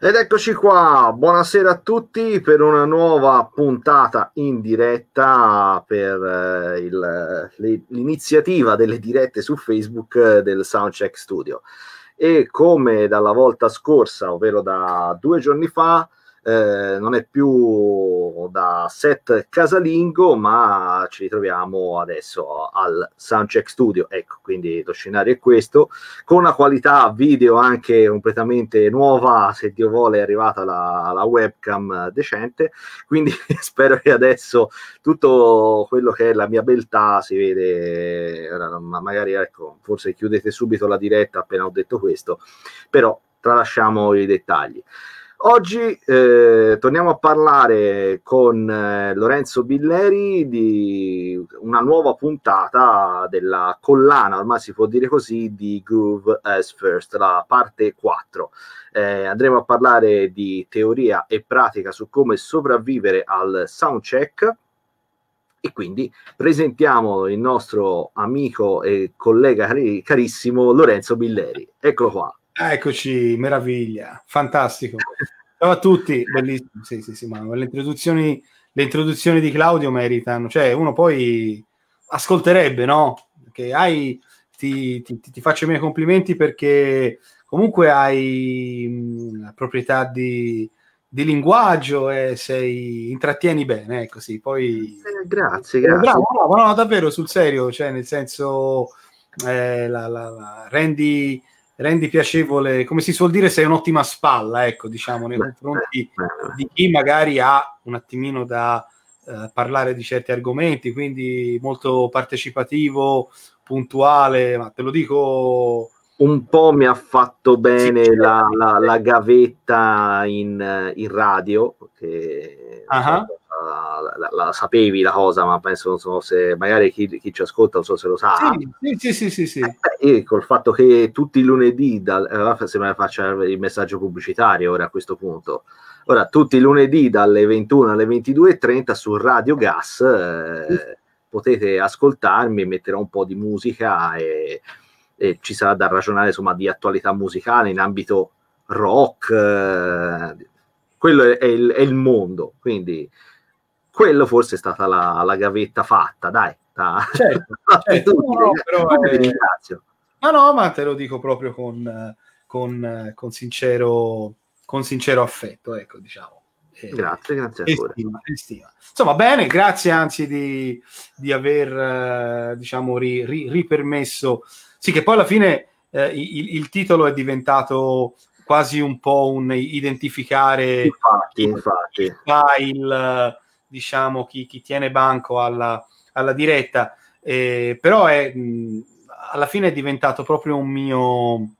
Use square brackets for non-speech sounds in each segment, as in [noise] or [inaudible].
Ed eccoci qua, buonasera a tutti per una nuova puntata in diretta per eh, il, l'iniziativa delle dirette su Facebook eh, del Soundcheck Studio. E come dalla volta scorsa, ovvero da due giorni fa, eh, non è più da set casalingo, ma ci ritroviamo adesso al Soundcheck Studio. Ecco, quindi lo scenario è questo, con una qualità video anche completamente nuova, se Dio vuole è arrivata la, la webcam decente, quindi [laughs] spero che adesso tutto quello che è la mia beltà si vede, magari ecco, forse chiudete subito la diretta appena ho detto questo, però tralasciamo i dettagli. Oggi eh, torniamo a parlare con eh, Lorenzo Billeri di una nuova puntata della collana, ormai si può dire così, di Groove as First, la parte 4. Eh, andremo a parlare di teoria e pratica su come sopravvivere al soundcheck e quindi presentiamo il nostro amico e collega carissimo Lorenzo Billeri. Eccolo qua. Eccoci, meraviglia, fantastico. Ciao a tutti, bellissimo. Sì, sì, sì, ma le introduzioni, le introduzioni di Claudio meritano, cioè uno poi ascolterebbe, no? Che hai, ti, ti, ti faccio i miei complimenti perché comunque hai mh, mm, la proprietà di, di linguaggio e sei, intrattieni bene, ecco sì, poi... Eh, grazie, eh, grazie. Bravo, bravo, no, davvero, sul serio, cioè nel senso, eh, la, la, la, rendi rendi piacevole, come si suol dire, sei un'ottima spalla, ecco, diciamo, nei confronti di chi magari ha un attimino da eh, parlare di certi argomenti, quindi molto partecipativo, puntuale, ma te lo dico... Un po' mi ha fatto bene sì, la, la, la, gavetta in, eh, in radio, che uh-huh la, la, la, sapevi la cosa, ma penso non so se magari chi, chi ci ascolta non so se lo sa. Sì, sì, sì, sì, sì. E eh, col fatto che tutti i lunedì, dal, eh, sembra faccia il messaggio pubblicitario ora a questo punto. Ora, tutti i lunedì dalle 21 alle 22.30 su Radio Gas eh, potete ascoltarmi, metterò un po' di musica e, e ci sarà da ragionare insomma di attualità musicale in ambito rock. Eh, quello è il, è il, mondo, quindi quello forse è stata la, la gavetta fatta, dai. Da, certo, da [laughs] certo. no, eh, però, eh, ma no, ma te lo dico proprio con, con, con, sincero, con sincero affetto, ecco, diciamo. Eh, grazie, grazie estima, estima. Insomma, bene, grazie anzi di, di aver eh, diciamo ri, ri, ripermesso. Sì, che poi alla fine eh, il, il, titolo è diventato quasi un po' un identificare infatti, infatti. il, diciamo, chi, chi tiene banco alla, alla diretta, eh, però è, mh, alla fine è diventato proprio un mio,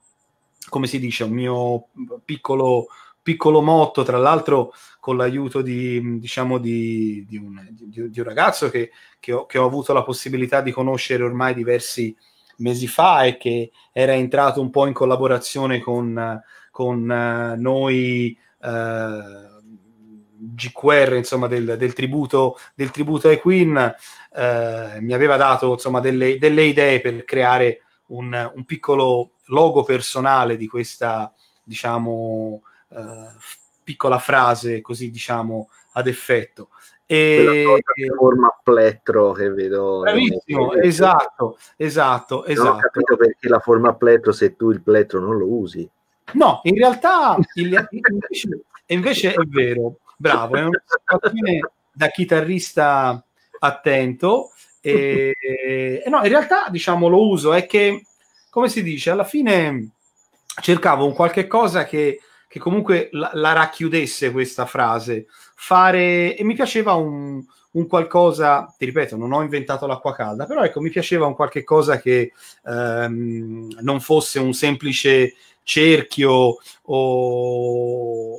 come si dice, un mio piccolo, piccolo motto, tra l'altro con l'aiuto di, diciamo, di, di, un, di un, ragazzo che, che, ho, che, ho, avuto la possibilità di conoscere ormai diversi mesi fa e che era entrato un po' in collaborazione con, con eh, noi. Eh, GQR insomma, del, del, tributo, del tributo ai Queen eh, mi aveva dato insomma, delle, delle, idee per creare un, un, piccolo logo personale di questa diciamo, eh, piccola frase così diciamo, ad effetto e forma plettro che vedo bravissimo eh, esatto esatto Non ho esatto. capito perché la forma plettro se tu il plettro non lo usi no in realtà il, invece, invece, è vero bravo, è una [laughs] situazione da chitarrista attento. E, e, no, in realtà diciamo lo uso, è che, come si dice, alla fine cercavo un qualche cosa che, che comunque la, la, racchiudesse questa frase, fare, e mi piaceva un, un, qualcosa, ti ripeto, non ho inventato l'acqua calda, però ecco, mi piaceva un qualche cosa che ehm, non fosse un semplice cerchio o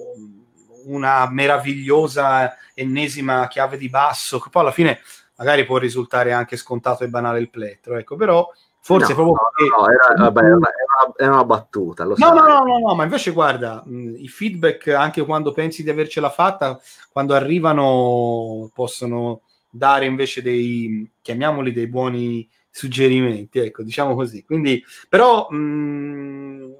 una meravigliosa ennesima chiave di basso, che poi alla fine magari può risultare anche scontato e banale il plettro, ecco, però forse no, proprio no, no, era, vabbè, era, una, era, una, battuta no, no, no, no, ma invece guarda i feedback anche quando pensi di avercela fatta quando arrivano possono dare invece dei chiamiamoli dei buoni suggerimenti ecco diciamo così quindi però mh,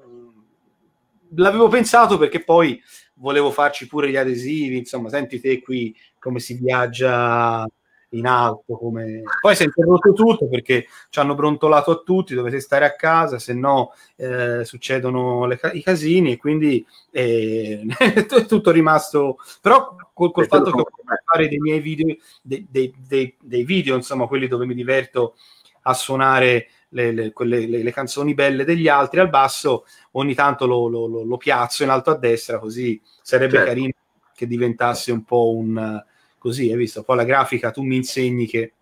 l'avevo pensato perché poi volevo farci pure gli adesivi, insomma, senti te qui come si viaggia in alto. Come... Poi si è interrotto tutto perché ci hanno brontolato a tutti, dovete stare a casa, se no eh, succedono le, i casini e quindi eh, è [laughs] tutto rimasto... Però col, col fatto che ho potuto fare dei miei video, dei, dei, dei, dei video, insomma, quelli dove mi diverto a suonare le, le, quelle, le, canzoni belle degli altri al basso, ogni tanto lo, lo, lo, lo piazzo in alto a destra, così sarebbe certo. carino che diventasse un po' un così, hai visto? Poi la grafica tu mi insegni che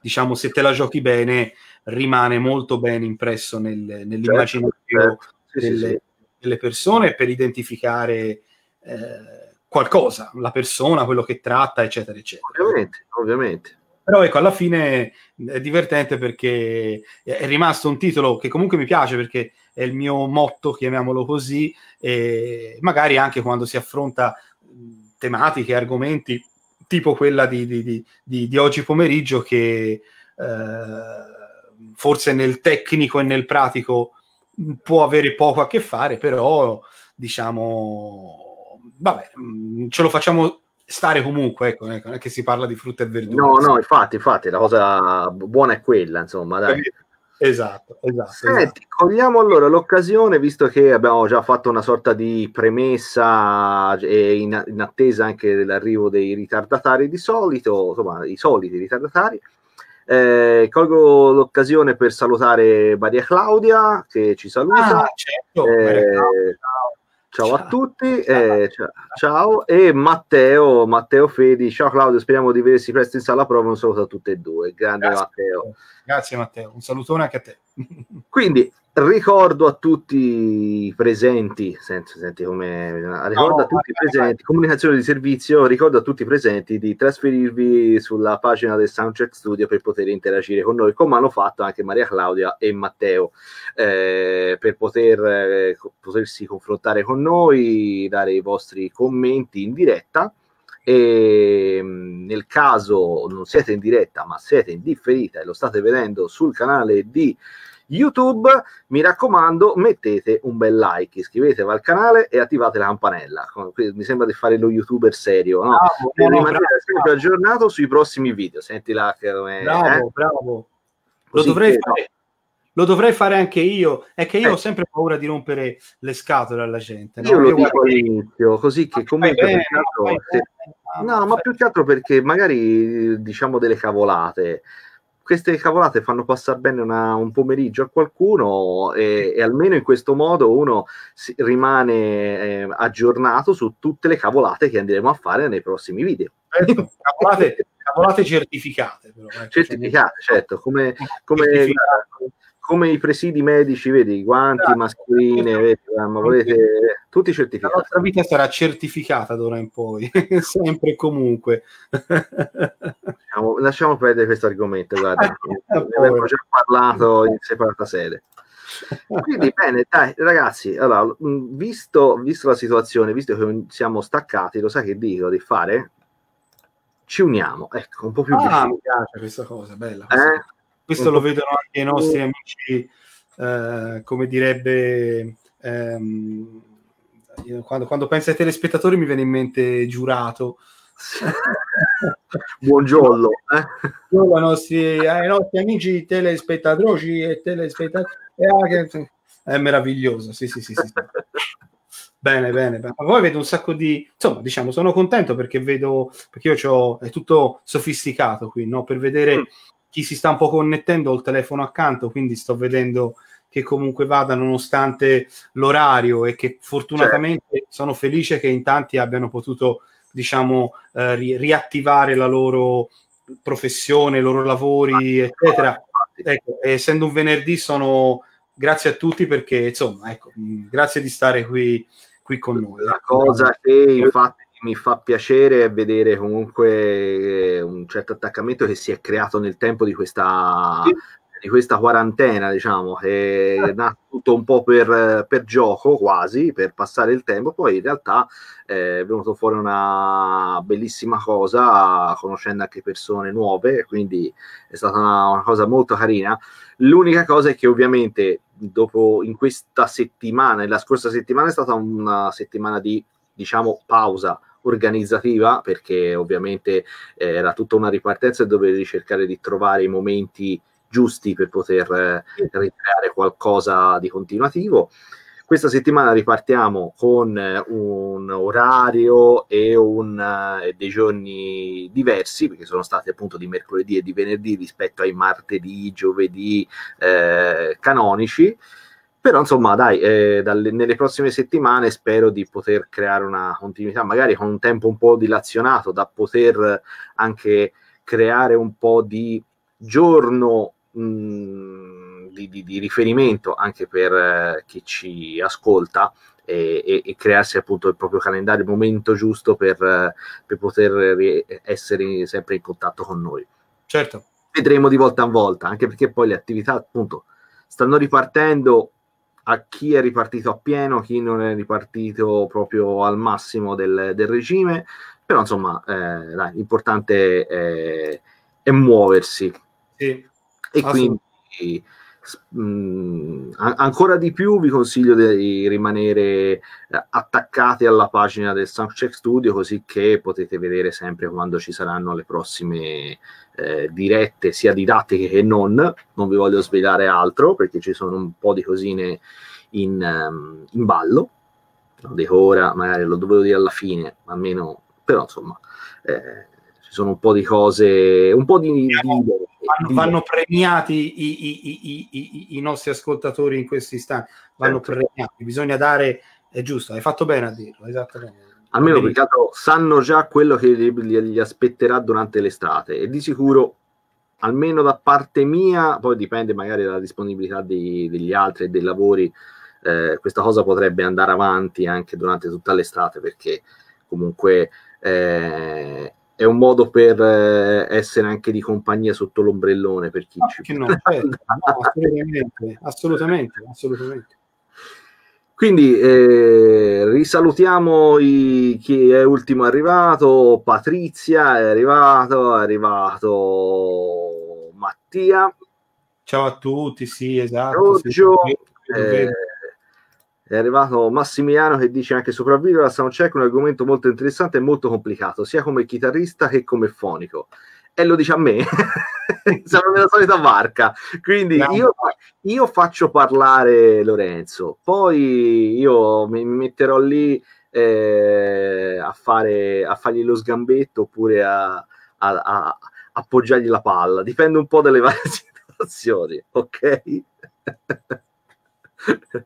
diciamo se te la giochi bene rimane molto bene impresso nel, nell'immaginario certo, certo. Delle, sì, sì. delle, persone per identificare eh, qualcosa, la persona, quello che tratta, eccetera, eccetera. Ovviamente, ovviamente. Però ecco, alla fine è divertente perché è rimasto un titolo che comunque mi piace perché è il mio motto, chiamiamolo così, e magari anche quando si affronta tematiche, argomenti tipo quella di, di, di, di oggi pomeriggio che eh, forse nel tecnico e nel pratico può avere poco a che fare, però diciamo, vabbè, ce lo facciamo stare comunque, ecco, non è che si parla di frutta e verdura. No, no, infatti, infatti, la cosa buona è quella, insomma, dai. Esatto, esatto. Senti, esatto. cogliamo allora l'occasione, visto che abbiamo già fatto una sorta di premessa e in, in attesa anche dell'arrivo dei ritardatari di solito, insomma, i soliti ritardatari. Eh, colgo l'occasione per salutare Maria Claudia che ci saluta. Ah, certo, eh, Maria Claudia Ciao, a tutti, ciao. Eh, ciao, ciao. e Matteo, Matteo Fedi, ciao Claudio, speriamo di vedersi presto in sala prova, un saluto a tutte e due, grande Grazie. Matteo. Grazie Matteo, un salutone anche a te. [laughs] Quindi ricordo a tutti i presenti, senti, senti come, ricordo no, a tutti i presenti, comunicazione di servizio, ricordo a tutti i presenti di trasferirvi sulla pagina del Soundcheck Studio per poter interagire con noi, come hanno fatto anche Maria Claudia e Matteo, eh, per poter, eh, potersi confrontare con noi, dare i vostri commenti in diretta e ehm, nel caso non siete in diretta ma siete in differita e lo state vedendo sul canale di YouTube, mi raccomando mettete un bel like, iscrivetevi al canale e attivate la campanella. Mi sembra di fare lo youtuber serio, no? Bravo, per rimanere bravo, sempre bravo. aggiornato sui prossimi video. Senti la che... Bravo, eh? bravo. lo dovrei che, fare. Lo dovrei fare anche io. È che io eh. ho sempre paura di rompere le scatole alla gente. Io no? lo io dico guarda... all'inizio, così che comunque... Bene, altro, se... bene, no, ma più che altro perché magari diciamo delle cavolate queste cavolate fanno passare bene una, un pomeriggio a qualcuno e, e, almeno in questo modo uno si, rimane eh, aggiornato su tutte le cavolate che andremo a fare nei prossimi video. Certo, [laughs] cavolate, cavolate certificate. Però, ecco, cioè, certificate, certo, come, [laughs] come, certificate come i presidi medici, vedi, guanti, esatto. mascherine, vedi, volete tutti certificati. La nostra vita sarà certificata d'ora in poi, [laughs] sempre e comunque. Lasciamo, lasciamo perdere questo argomento, guarda, ah, ne abbiamo già parlato in separata sede. Quindi bene, dai ragazzi, allora, visto, visto la situazione, visto che siamo staccati, lo sai che dico di fare? Ci uniamo, ecco, un po' più ah, vicino. Mi piace questa cosa, bella. Eh? Questa eh? cosa questo lo vedono anche i nostri amici, eh, come direbbe... Ehm, quando, quando, penso ai telespettatori mi viene in mente giurato. [laughs] Buongiorno. Eh? Ai, nostri, ai eh, nostri amici telespettatori e telespettatori. È meraviglioso, sì, sì, sì. sì. [laughs] bene, bene, bene. Poi vedo un sacco di... Insomma, diciamo, sono contento perché vedo... Perché io ho... È tutto sofisticato qui, no? Per vedere... Mm chi si sta un po' connettendo ho il telefono accanto, quindi sto vedendo che comunque vada nonostante l'orario e che fortunatamente certo. sono felice che in tanti abbiano potuto diciamo eh, ri- riattivare la loro professione, i loro lavori, eccetera. Ecco, essendo un venerdì sono grazie a tutti perché insomma, ecco, grazie di stare qui, qui con noi. La cosa che infatti mi fa piacere vedere comunque eh, un certo attaccamento che si è creato nel tempo di questa, di questa quarantena, diciamo, che è nato tutto un po' per, per, gioco quasi, per passare il tempo, poi in realtà eh, è venuto fuori una bellissima cosa, conoscendo anche persone nuove, quindi è stata una, una cosa molto carina. L'unica cosa è che ovviamente dopo in questa settimana, la scorsa settimana è stata una settimana di diciamo pausa organizzativa, perché ovviamente eh, era tutta una ripartenza e dovevi cercare di trovare i momenti giusti per poter eh, ricreare qualcosa di continuativo. Questa settimana ripartiamo con eh, un orario e, un, eh, e dei giorni diversi, perché sono stati appunto di mercoledì e di venerdì rispetto ai martedì, giovedì eh, canonici però insomma dai eh, dalle, nelle prossime settimane spero di poter creare una continuità magari con un tempo un po' dilazionato da poter anche creare un po' di giorno mh, mm, di, di, di, riferimento anche per eh, chi ci ascolta e, e, e, crearsi appunto il proprio calendario, il momento giusto per, eh, per poter essere sempre in contatto con noi. Certo. Vedremo di volta in volta, anche perché poi le attività appunto stanno ripartendo a chi è ripartito appieno, chi non è ripartito proprio al massimo del, del regime, però insomma eh, dai, l'importante è, è muoversi. Sì, e quindi mh, mm, ancora di più vi consiglio di rimanere eh, attaccati alla pagina del Soundcheck Studio così che potete vedere sempre quando ci saranno le prossime eh, dirette sia didattiche che non non vi voglio svegliare altro perché ci sono un po' di cosine in, um, in ballo non dico ora magari lo dovevo dire alla fine almeno però insomma eh, sono un po' di cose, un po' di... di, di vanno, premiati i, i, i, i, nostri ascoltatori in questi istanti, vanno certo. premiati, bisogna dare, è giusto, hai fatto bene a dirlo, esattamente. Almeno perché sanno già quello che gli, aspetterà durante l'estate e di sicuro almeno da parte mia, poi dipende magari dalla disponibilità di, degli altri e dei lavori, eh, questa cosa potrebbe andare avanti anche durante tutta l'estate perché comunque eh, è un modo per eh, essere anche di compagnia sotto l'ombrellone per chi no, ci no, certo, no, assolutamente, assolutamente, assolutamente. Quindi eh, risalutiamo i, chi è ultimo arrivato, Patrizia è arrivato, è arrivato Mattia. Ciao a tutti, sì, esatto. Giorgio, sì, eh, è arrivato Massimiliano che dice anche sopravvivere alla soundcheck un argomento molto interessante e molto complicato sia come chitarrista che come fonico e lo dice a me [laughs] siamo nella solita barca quindi no. io, io, faccio parlare Lorenzo poi io mi metterò lì eh, a, fare, a fargli lo sgambetto oppure a, a, a appoggiargli la palla dipende un po' dalle [laughs] varie situazioni ok [laughs] [laughs]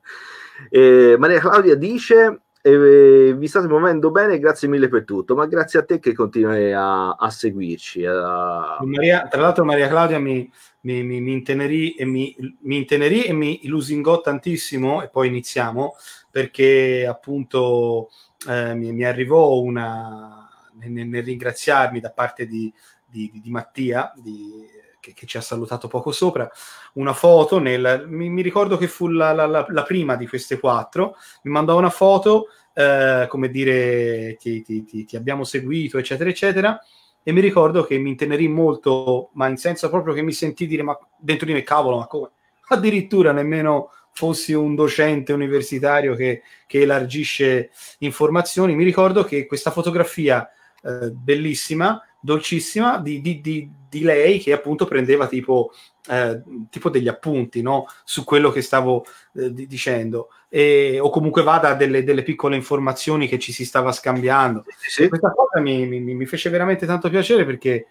eh, Maria Claudia dice eh, vi state muovendo bene grazie mille per tutto ma grazie a te che continui a, a seguirci a... Maria, tra l'altro Maria Claudia mi, mi, mi, mi intenerì e mi, intenerì e mi lusingò tantissimo e poi iniziamo perché appunto eh, mi, arrivò una nel, nel, ringraziarmi da parte di, di, di, di Mattia di che, che, ci ha salutato poco sopra, una foto, nel, mi, mi ricordo che fu la, la, la, la, prima di queste quattro, mi mandò una foto, eh, come dire, ti, ti, ti, ti, abbiamo seguito, eccetera, eccetera, e mi ricordo che mi intenerì molto, ma in senso proprio che mi sentì dire, ma dentro di me, cavolo, ma come? Addirittura nemmeno fossi un docente universitario che, che elargisce informazioni, mi ricordo che questa fotografia eh, bellissima, dolcissima, di, di, di, di lei che appunto prendeva tipo, eh, tipo degli appunti no? su quello che stavo eh, di- dicendo e, o comunque vada delle, delle piccole informazioni che ci si stava scambiando sì. questa cosa mi, mi, mi, fece veramente tanto piacere perché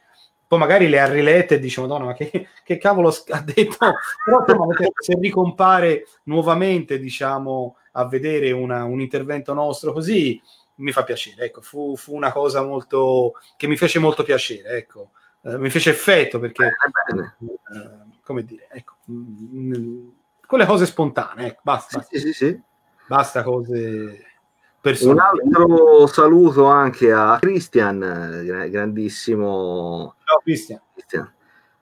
poi magari le ha rilette e dice madonna ma che, che cavolo [laughs] ha detto però se ricompare nuovamente diciamo a vedere una, un intervento nostro così mi fa piacere ecco fu, fu una cosa molto che mi fece molto piacere ecco eh, mi fece effetto perché, eh, eh, come dire, ecco, mm, mm, quelle cose spontanee, ecco, basta. Sì, sì, sì. Basta cose personali. Un altro saluto anche a Christian, grandissimo. Ciao Christian. Christian.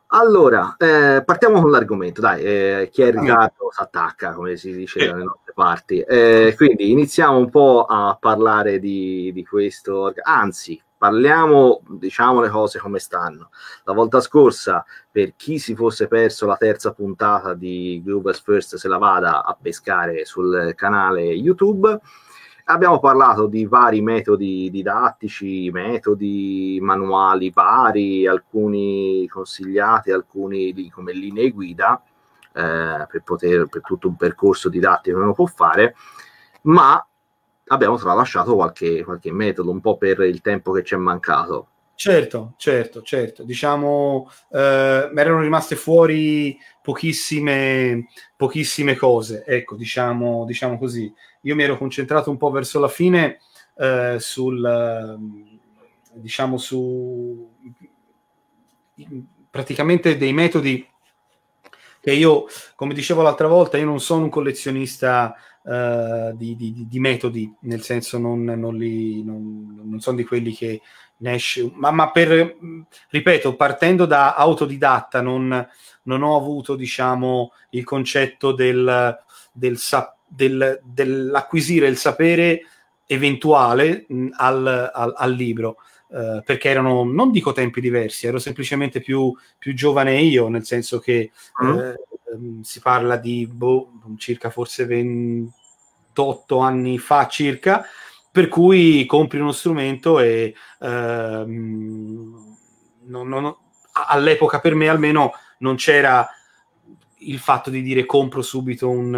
Allora, eh, partiamo con l'argomento, dai, eh, chi è in ritardo ah. si attacca, come si dice dalle nostre parti. Eh, quindi iniziamo un po' a parlare di, di questo, anzi, parliamo, diciamo le cose come stanno. La volta scorsa, per chi si fosse perso la terza puntata di Global First, se la vada a pescare sul canale YouTube. Abbiamo parlato di vari metodi didattici, metodi manuali vari, alcuni consigliati, alcuni come linee guida eh, per, poter, per tutto un percorso didattico che uno può fare, ma abbiamo tralasciato qualche, qualche metodo, un po' per il tempo che ci è mancato. Certo, certo, certo. Diciamo, eh, erano rimaste fuori pochissime, pochissime cose, ecco, diciamo, diciamo, così. Io mi ero concentrato un po' verso la fine eh, sul, ehm, diciamo, su praticamente dei metodi che io, come dicevo l'altra volta, io non sono un collezionista uh, di, di, di, metodi, nel senso non, non, li, non, non sono di quelli che Nash, ma, ma, per, ripeto, partendo da autodidatta, non, non ho avuto, diciamo, il concetto del, del, del, dell'acquisire il sapere eventuale mm, al, al, al libro. Uh, perché erano, non dico tempi diversi, ero semplicemente più, più giovane io, nel senso che mm. eh, mm, si parla di boh, circa forse 20, 8 anni fa circa, per cui compri uno strumento e ehm, non, non, all'epoca per me almeno non c'era il fatto di dire compro subito un,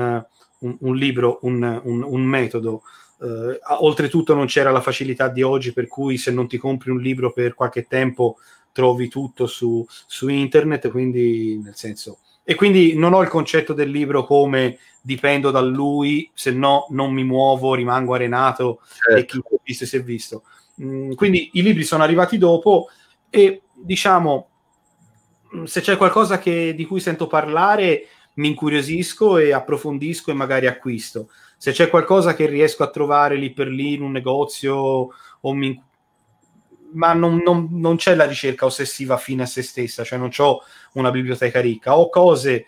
un, un libro, un, un metodo. Eh, oltretutto non c'era la facilità di oggi per cui se non ti compri un libro per qualche tempo trovi tutto su, su internet, quindi nel senso e quindi non ho il concetto del libro come dipendo da lui, se no non mi muovo, rimango arenato certo. e chi è visto si è visto. Mm, quindi i libri sono arrivati dopo e diciamo, mm, se c'è qualcosa che, di cui sento parlare, mi incuriosisco e approfondisco e magari acquisto. Se c'è qualcosa che riesco a trovare lì per lì in un negozio o mi, ma non, non, non, c'è la ricerca ossessiva fine a se stessa, cioè non ho una biblioteca ricca, ho cose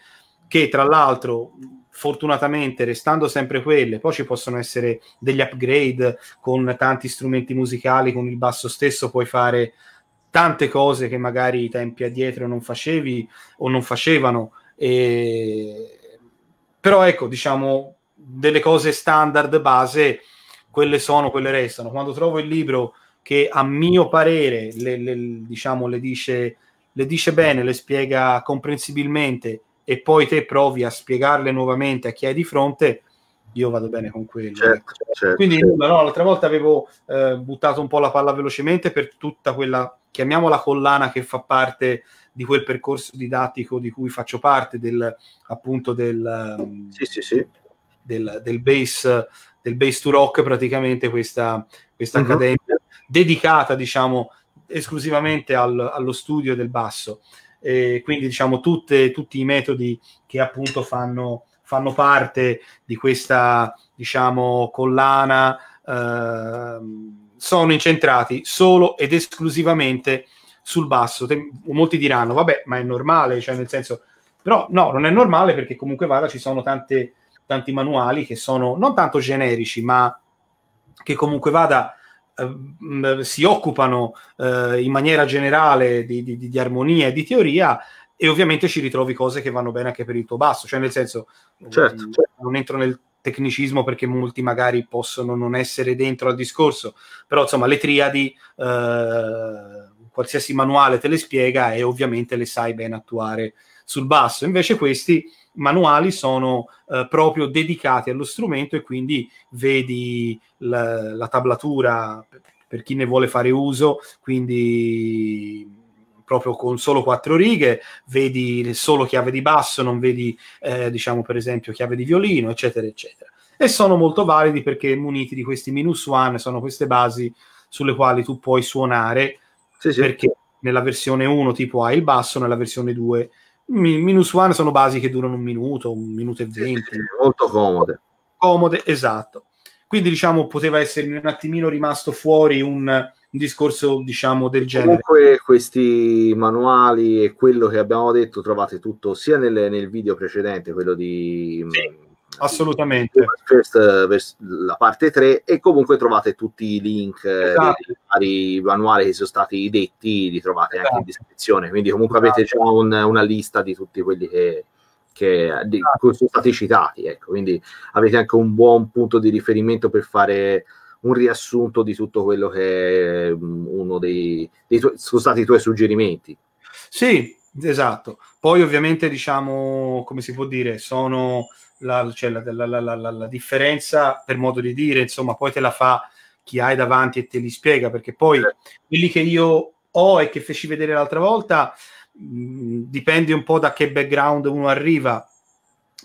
che tra l'altro fortunatamente restando sempre quelle, poi ci possono essere degli upgrade con tanti strumenti musicali, con il basso stesso puoi fare tante cose che magari i tempi addietro non facevi o non facevano, e... però ecco diciamo delle cose standard base, quelle sono, quelle restano. Quando trovo il libro che a mio parere le, le, diciamo, le, dice, le dice bene, le spiega comprensibilmente e poi te provi a spiegarle nuovamente a chi hai di fronte, io vado bene con quello. Certo, ecco. certo, certo, Quindi certo. No, l'altra volta avevo eh, buttato un po' la palla velocemente per tutta quella, chiamiamola collana che fa parte di quel percorso didattico di cui faccio parte, del, appunto del, sì, sì, sì. del, del base del base to rock praticamente questa, questa uh-huh. accademia dedicata, diciamo, esclusivamente al, allo studio del basso. E quindi, diciamo, tutte, tutti i metodi che appunto fanno, fanno parte di questa, diciamo, collana eh, sono incentrati solo ed esclusivamente sul basso. Te, molti diranno, vabbè, ma è normale, cioè nel senso... Però no, non è normale perché comunque vada ci sono tante, tanti manuali che sono non tanto generici, ma che comunque vada eh, si occupano eh, in maniera generale di, di, di armonia e di teoria e ovviamente ci ritrovi cose che vanno bene anche per il tuo basso, cioè nel senso certo, non, mm, certo. non entro nel tecnicismo perché molti magari possono non essere dentro al discorso, però insomma le triadi eh, qualsiasi manuale te le spiega e ovviamente le sai ben attuare sul basso. Invece questi manuali sono eh, proprio dedicati allo strumento e quindi vedi la, la tablatura per chi ne vuole fare uso, quindi proprio con solo quattro righe, vedi solo chiave di basso, non vedi eh, diciamo per esempio chiave di violino, eccetera, eccetera. E sono molto validi perché muniti di questi minus one, sono queste basi sulle quali tu puoi suonare, sì, sì. perché nella versione 1 tipo hai il basso, nella versione 2 minus one sono basi che durano un minuto, un minuto e venti. Molto comode. Comode, esatto. Quindi diciamo poteva essere un attimino rimasto fuori un, un discorso diciamo del genere. Comunque questi manuali e quello che abbiamo detto trovate tutto sia nel, nel video precedente, quello di... Sì assolutamente eh, la parte 3 e comunque trovate tutti i link eh, esatto. dei vari manuali che sono stati detti li trovate esatto. anche in esatto. descrizione quindi comunque esatto. avete diciamo, già un, una lista di tutti quelli che, che di, esatto. sono stati citati ecco. quindi avete anche un buon punto di riferimento per fare un riassunto di tutto quello che è mm, uno dei, dei tu- sono stati i tuoi suggerimenti sì, esatto. Poi ovviamente diciamo, come si può dire, sono la, cioè la, la, la, differenza, per modo di dire, insomma, poi te la fa chi hai davanti e te li spiega, perché poi quelli che io ho e che feci vedere l'altra volta mh, mm, dipende un po' da che background uno arriva,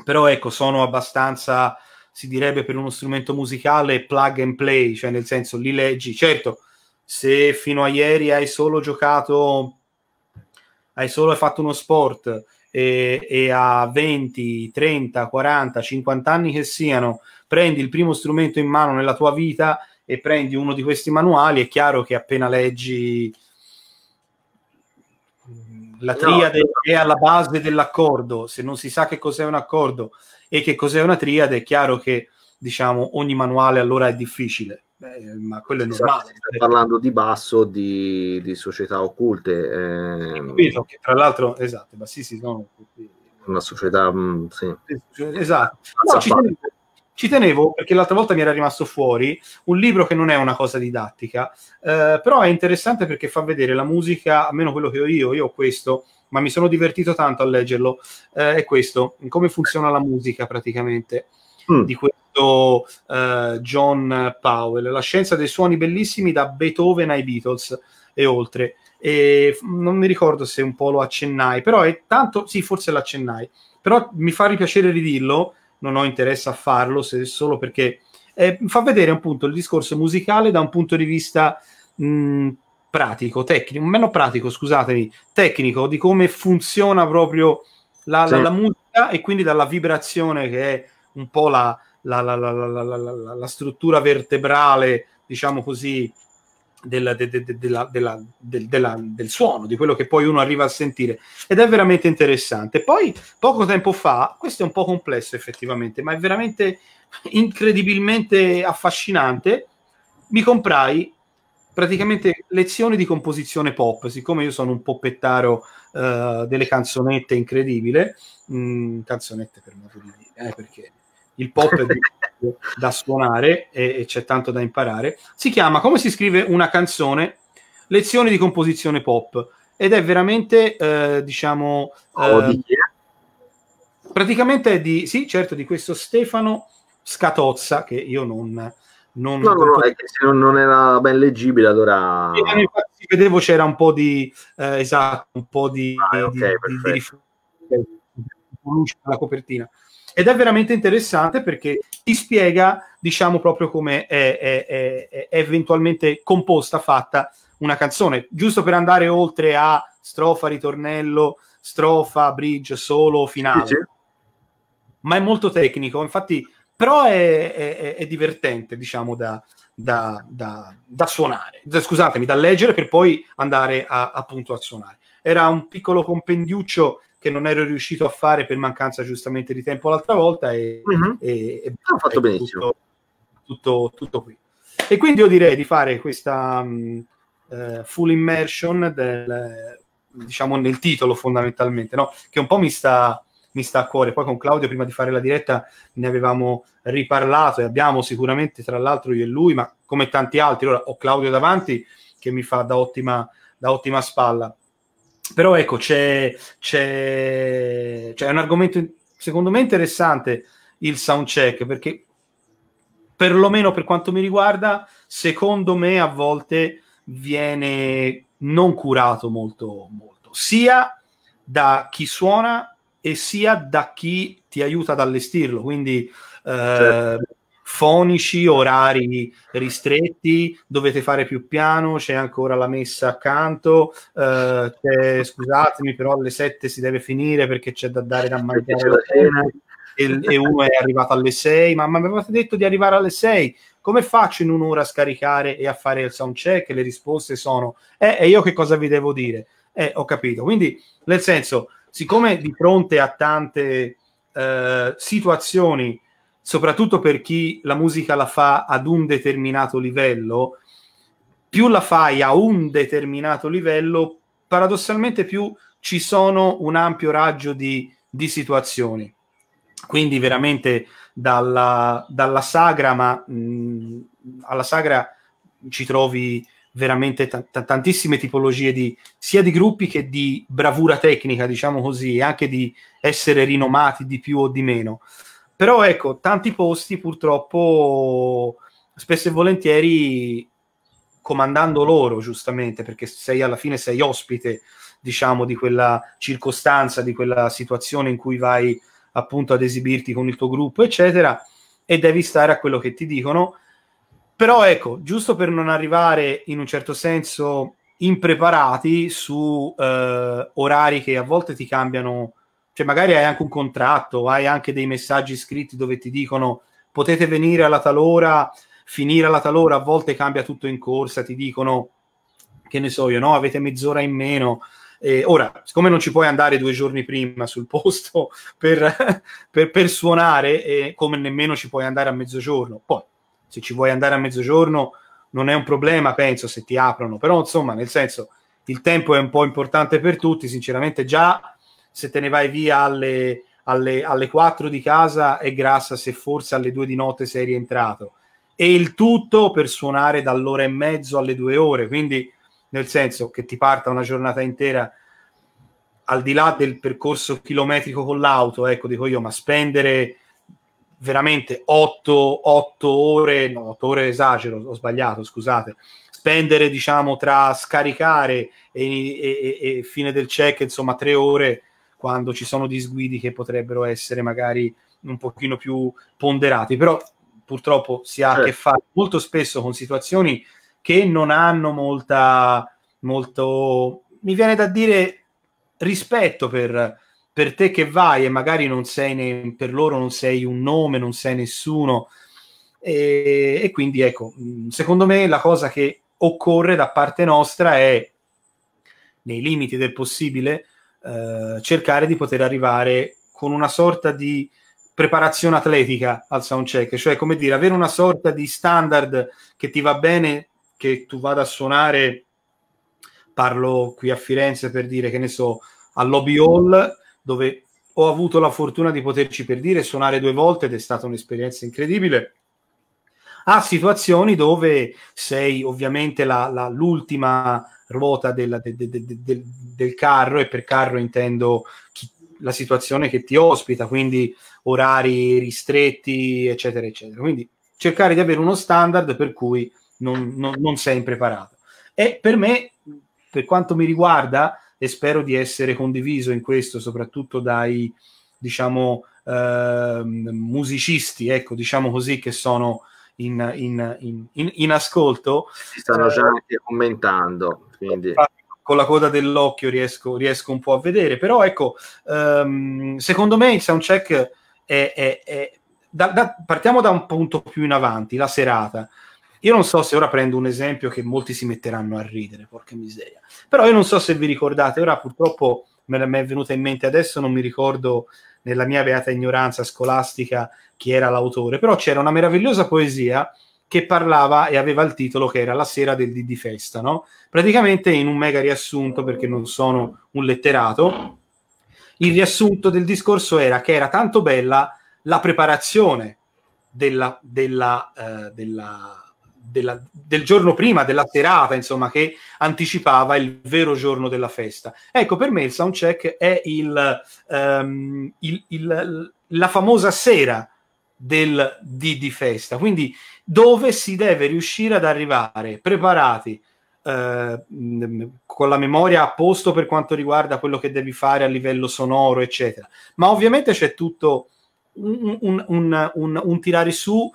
però ecco, sono abbastanza, si direbbe per uno strumento musicale, plug and play, cioè nel senso li leggi, certo, se fino a ieri hai solo giocato, hai solo fatto uno sport, e, e a 20, 30, 40, 50 anni che siano, prendi il primo strumento in mano nella tua vita e prendi uno di questi manuali, è chiaro che appena leggi mm, la triade no. è alla base dell'accordo, se non si sa che cos'è un accordo e che cos'è una triade, è chiaro che diciamo ogni manuale allora è difficile. Beh, ma quello è normale. Esatto, parlando di basso, di, di società occulte. Eh... Capito, che tra l'altro, esatto, ma sì, sì, no, eh, una società, mh, mm, sì. Eh, esatto. No, ci, tenevo, perché l'altra volta mi era rimasto fuori un libro che non è una cosa didattica, eh, però è interessante perché fa vedere la musica, almeno quello che ho io, io ho questo, ma mi sono divertito tanto a leggerlo, eh, è questo, come funziona la musica praticamente mm. di questo uh, John Powell, La scienza dei suoni bellissimi da Beethoven ai Beatles e oltre. E non mi ricordo se un po' lo accennai, però è tanto, sì, forse l'accennai, però mi fa ripiacere ridirlo, non ho interesse a farlo se, solo perché eh, fa vedere appunto il discorso musicale da un punto di vista mh, mm, pratico, tecnico, meno pratico, scusatemi, tecnico, di come funziona proprio la, sì. la, la musica e quindi dalla vibrazione che è un po' la, la, la, la struttura vertebrale, diciamo così, del, de, de, della, della, del, della, del, suono, di quello che poi uno arriva a sentire. Ed è veramente interessante. Poi, poco tempo fa, questo è un po' complesso effettivamente, ma è veramente incredibilmente affascinante, mi comprai praticamente lezioni di composizione pop, siccome io sono un poppettaro eh, delle canzonette incredibile, mh, mm, canzonette per modo di dire, eh, perché il pop è [laughs] da suonare e, e c'è tanto da imparare. Si chiama Come si scrive una canzone? Lezioni di composizione pop ed è veramente, eh, diciamo, eh, praticamente è di, sì, certo, di questo Stefano Scatozza che io non... Non, no, no, è che se non, non era ben leggibile allora... Infatti vedevo c'era un po' di... Eh, esatto, un po' di... Ah, okay, di, di, di, di, di, di, ed è veramente interessante perché ti spiega, diciamo, proprio come è, è, è, è eventualmente composta, fatta una canzone, giusto per andare oltre a strofa, ritornello, strofa, bridge, solo, finale. Sì, sì. Ma è molto tecnico, infatti, però è, è, è divertente, diciamo, da, da, da, da, suonare, scusatemi, da leggere per poi andare a, appunto a suonare. Era un piccolo compendiuccio che non ero riuscito a fare per mancanza giustamente di tempo l'altra volta e, uh-huh. e, e ho ah, fatto benissimo. Tutto, tutto, tutto, qui. E quindi io direi di fare questa um, uh, full immersion del, diciamo nel titolo fondamentalmente, no? che un po' mi sta, mi sta a cuore. Poi con Claudio, prima di fare la diretta, ne avevamo riparlato e abbiamo sicuramente, tra l'altro, io e lui, ma come tanti altri, ora ho Claudio davanti che mi fa da ottima, da ottima spalla però ecco, c'è, c'è, c'è cioè, un argomento secondo me interessante il soundcheck perché perlomeno per quanto mi riguarda, secondo me a volte viene non curato molto, molto, sia da chi suona e sia da chi ti aiuta ad allestirlo. Quindi eh, certo fonici, orari ristretti, dovete fare più piano, c'è ancora la messa accanto, eh, scusatemi però alle sette si deve finire perché c'è da dare da mangiare la cena e, e, uno è arrivato alle sei, ma, ma mi avevate detto di arrivare alle sei, come faccio in un'ora a scaricare e a fare il sound check? Le risposte sono, eh, e io che cosa vi devo dire? Eh, ho capito, quindi nel senso, siccome di fronte a tante eh, situazioni soprattutto per chi la musica la fa ad un determinato livello, più la fai a un determinato livello, paradossalmente più ci sono un ampio raggio di, di situazioni. Quindi veramente dalla, dalla sagra, ma mh, alla sagra ci trovi veramente t- tantissime tipologie di, sia di gruppi che di bravura tecnica, diciamo così, e anche di essere rinomati di più o di meno. Però ecco, tanti posti purtroppo spesso e volentieri comandando loro, giustamente, perché sei alla fine sei ospite, diciamo, di quella circostanza, di quella situazione in cui vai appunto ad esibirti con il tuo gruppo, eccetera, e devi stare a quello che ti dicono. Però ecco, giusto per non arrivare in un certo senso impreparati su eh, orari che a volte ti cambiano cioè magari hai anche un contratto, hai anche dei messaggi scritti dove ti dicono potete venire alla talora, finire alla talora, a volte cambia tutto in corsa, ti dicono che ne so io, no, avete mezz'ora in meno. Eh, ora, siccome non ci puoi andare due giorni prima sul [laughs] posto per, per, per suonare, eh, come nemmeno ci puoi andare a mezzogiorno, poi se ci vuoi andare a mezzogiorno non è un problema, penso, se ti aprono, però insomma, nel senso, il tempo è un po' importante per tutti, sinceramente già se te ne vai via alle, alle, alle 4 di casa è grassa se forse alle 2 di notte sei rientrato. E il tutto per suonare dall'ora e mezzo alle 2 ore, quindi nel senso che ti parta una giornata intera al di là del percorso chilometrico con l'auto, ecco, dico io, ma spendere veramente 8, 8 ore, no, 8 ore esagero, ho sbagliato, scusate, spendere diciamo tra scaricare e, e, e fine del check, insomma, 3 ore quando ci sono disguidi che potrebbero essere magari un pochino più ponderati, però purtroppo si ha a che eh. fare molto spesso con situazioni che non hanno molta, molto, mi viene da dire, rispetto per, per te che vai e magari non sei ne, per loro non sei un nome, non sei nessuno. E, e, quindi ecco, secondo me la cosa che occorre da parte nostra è, nei limiti del possibile, eh, cercare di poter arrivare con una sorta di preparazione atletica al sound check, cioè come dire, avere una sorta di standard che ti va bene che tu vada a suonare, parlo qui a Firenze per dire che ne so, al Lobby Hall, dove ho avuto la fortuna di poterci per dire suonare due volte ed è stata un'esperienza incredibile a situazioni dove sei ovviamente la, la, l'ultima ruota della, de, de, de, del carro e per carro intendo chi, la situazione che ti ospita, quindi orari ristretti, eccetera, eccetera. Quindi cercare di avere uno standard per cui non, non, non sei impreparato. E per me, per quanto mi riguarda, e spero di essere condiviso in questo, soprattutto dai diciamo eh, musicisti, ecco, diciamo così, che sono in, in, in, in ascolto. Si stanno già eh, commentando, quindi con la coda dell'occhio riesco, riesco, un po' a vedere. Però ecco, um, secondo me il soundcheck è... è, è da, da, partiamo da un punto più in avanti, la serata. Io non so se ora prendo un esempio che molti si metteranno a ridere, porca miseria. Però io non so se vi ricordate, ora purtroppo me, me è venuta in mente adesso, non mi ricordo nella mia beata ignoranza scolastica chi era l'autore, però c'era una meravigliosa poesia che parlava e aveva il titolo che era La sera del dì di festa, no? Praticamente in un mega riassunto, perché non sono un letterato, il riassunto del discorso era che era tanto bella la preparazione della, della, eh, della della, del giorno prima, della serata, insomma, che anticipava il vero giorno della festa. Ecco, per me il soundcheck è il, um, il, il, la famosa sera del D di festa, quindi dove si deve riuscire ad arrivare preparati, eh, con la memoria a posto per quanto riguarda quello che devi fare a livello sonoro, eccetera. Ma ovviamente c'è tutto un, un, un, un tirare su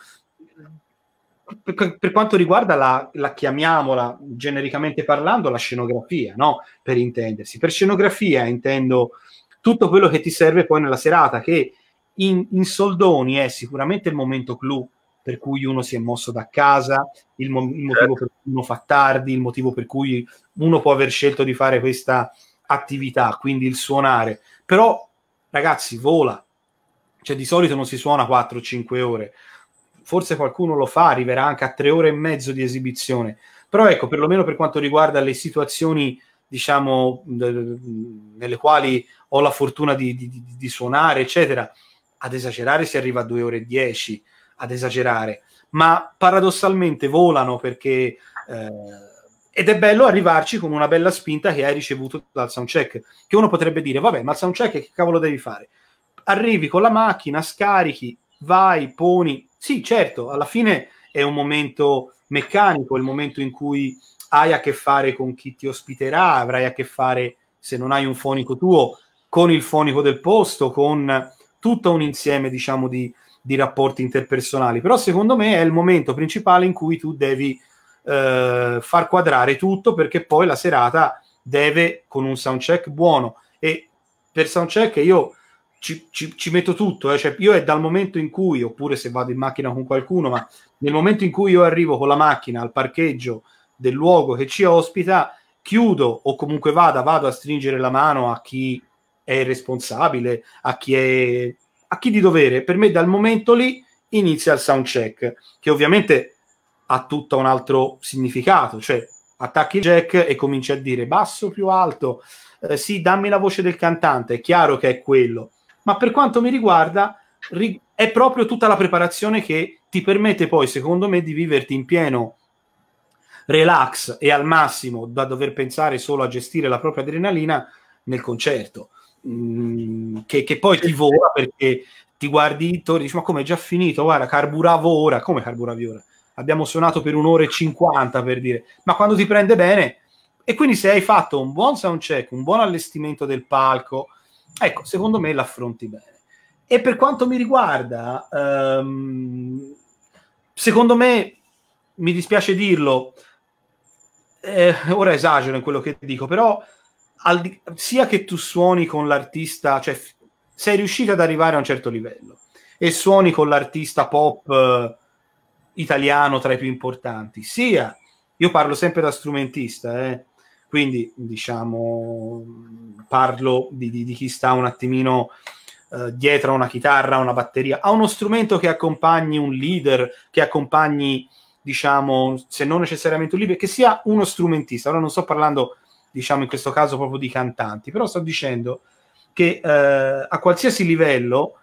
per, per, quanto riguarda la, la, chiamiamola genericamente parlando, la scenografia, no? Per intendersi. Per scenografia intendo tutto quello che ti serve poi nella serata, che in, in soldoni è sicuramente il momento clou per cui uno si è mosso da casa, il, mo- il motivo certo. per cui uno fa tardi, il motivo per cui uno può aver scelto di fare questa attività, quindi il suonare. Però, ragazzi, vola. Cioè, di solito non si suona 4-5 ore, forse qualcuno lo fa, arriverà anche a tre ore e mezzo di esibizione. Però ecco, perlomeno per quanto riguarda le situazioni, diciamo, nelle quali ho la fortuna di, di, di suonare, eccetera, ad esagerare si arriva a due ore e dieci, ad esagerare. Ma paradossalmente volano perché... Eh, ed è bello arrivarci con una bella spinta che hai ricevuto dal soundcheck. Che uno potrebbe dire, vabbè, ma il soundcheck che cavolo devi fare? Arrivi con la macchina, scarichi, vai, poni, sì, certo, alla fine è un momento meccanico, il momento in cui hai a che fare con chi ti ospiterà, avrai a che fare, se non hai un fonico tuo, con il fonico del posto, con tutto un insieme, diciamo, di, di rapporti interpersonali. Però secondo me è il momento principale in cui tu devi eh, far quadrare tutto perché poi la serata deve con un soundcheck buono. E per soundcheck io ci, ci, ci, metto tutto, eh? cioè, io è dal momento in cui, oppure se vado in macchina con qualcuno, ma nel momento in cui io arrivo con la macchina al parcheggio del luogo che ci ospita, chiudo o comunque vada, vado a stringere la mano a chi è responsabile, a chi è a chi di dovere. Per me dal momento lì inizia il sound check, che ovviamente ha tutto un altro significato, cioè attacchi il jack e cominci a dire basso più alto, eh, sì, dammi la voce del cantante, è chiaro che è quello ma per quanto mi riguarda è proprio tutta la preparazione che ti permette poi, secondo me, di viverti in pieno relax e al massimo da dover pensare solo a gestire la propria adrenalina nel concerto, mm, che, che, poi ti vola perché ti guardi intorno e dici ma come è già finito, guarda, carburavo ora, come carburavi ora? Abbiamo suonato per un'ora e cinquanta per dire, ma quando ti prende bene, e quindi se hai fatto un buon sound check, un buon allestimento del palco, Ecco, secondo me l'affronti bene. E per quanto mi riguarda, um, secondo me, mi dispiace dirlo, eh, ora esagero in quello che dico, però di- sia che tu suoni con l'artista, cioè f- sei riuscito ad arrivare a un certo livello e suoni con l'artista pop eh, italiano tra i più importanti, sia, io parlo sempre da strumentista, eh, quindi, diciamo, parlo di, di, di chi sta un attimino eh, dietro a una chitarra, a una batteria, a uno strumento che accompagni un leader, che accompagni, diciamo, se non necessariamente un leader, che sia uno strumentista. Ora non sto parlando, diciamo, in questo caso proprio di cantanti, però sto dicendo che eh, a qualsiasi livello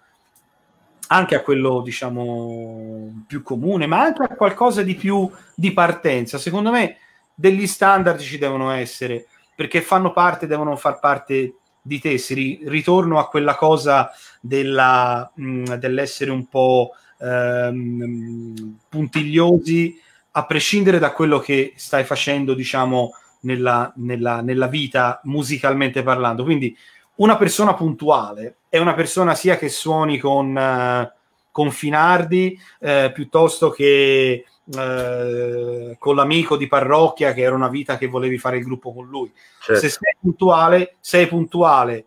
anche a quello diciamo più comune, ma anche a qualcosa di più di partenza. Secondo me degli standard ci devono essere, perché fanno parte, devono far parte di te. Si ri- ritorno a quella cosa della, mh, dell'essere un po' ehm, puntigliosi, a prescindere da quello che stai facendo, diciamo, nella, nella, nella vita musicalmente parlando. Quindi una persona puntuale è una persona sia che suoni con, uh, con Finardi eh, piuttosto che eh, con l'amico di parrocchia che era una vita che volevi fare il gruppo con lui. Certo. Se sei puntuale, sei puntuale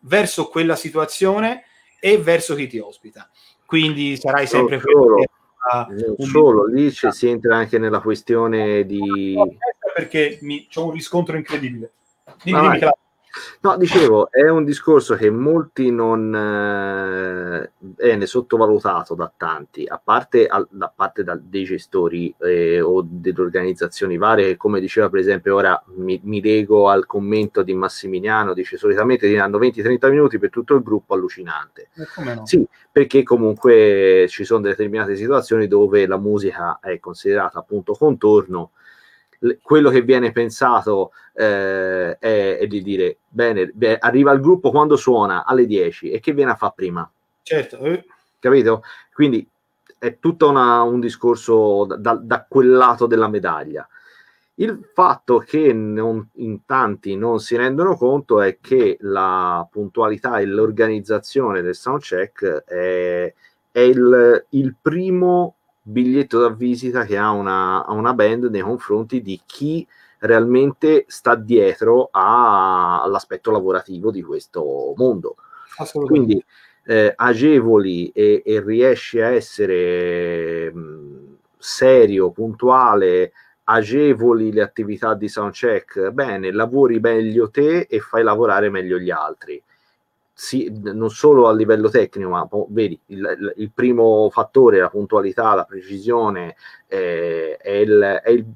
verso quella situazione e verso chi ti ospita. Quindi sarai sempre solo, eh, solo, un... solo lì ci si entra anche nella questione di perché mi, c'ho un riscontro incredibile. Dimmi, dimmi, No, dicevo, è un discorso che molti non eh, viene sottovalutato da tanti, a parte, al, da parte da, dei gestori eh, o delle organizzazioni varie, come diceva per esempio ora mi, mi lego al commento di Massimiliano, dice solitamente ti danno 20-30 minuti per tutto il gruppo, allucinante. Eh, no? Sì, perché comunque ci sono determinate situazioni dove la musica è considerata appunto contorno quello che viene pensato eh, è, è, di dire bene, beh, arriva il gruppo quando suona alle 10 e che viene a fare prima certo eh. capito? quindi è tutto una, un discorso da, da, quel lato della medaglia il fatto che non, in tanti non si rendono conto è che la puntualità e l'organizzazione del soundcheck è, è il, il primo biglietto da visita che ha una, ha una band nei confronti di chi realmente sta dietro a, all'aspetto lavorativo di questo mondo. Quindi eh, agevoli e, e, riesci a essere mh, mm, serio, puntuale, agevoli le attività di soundcheck, bene, lavori meglio te e fai lavorare meglio gli altri sì, non solo a livello tecnico, ma oh, vedi, il, il, primo fattore, la puntualità, la precisione, eh, è, il, è, il,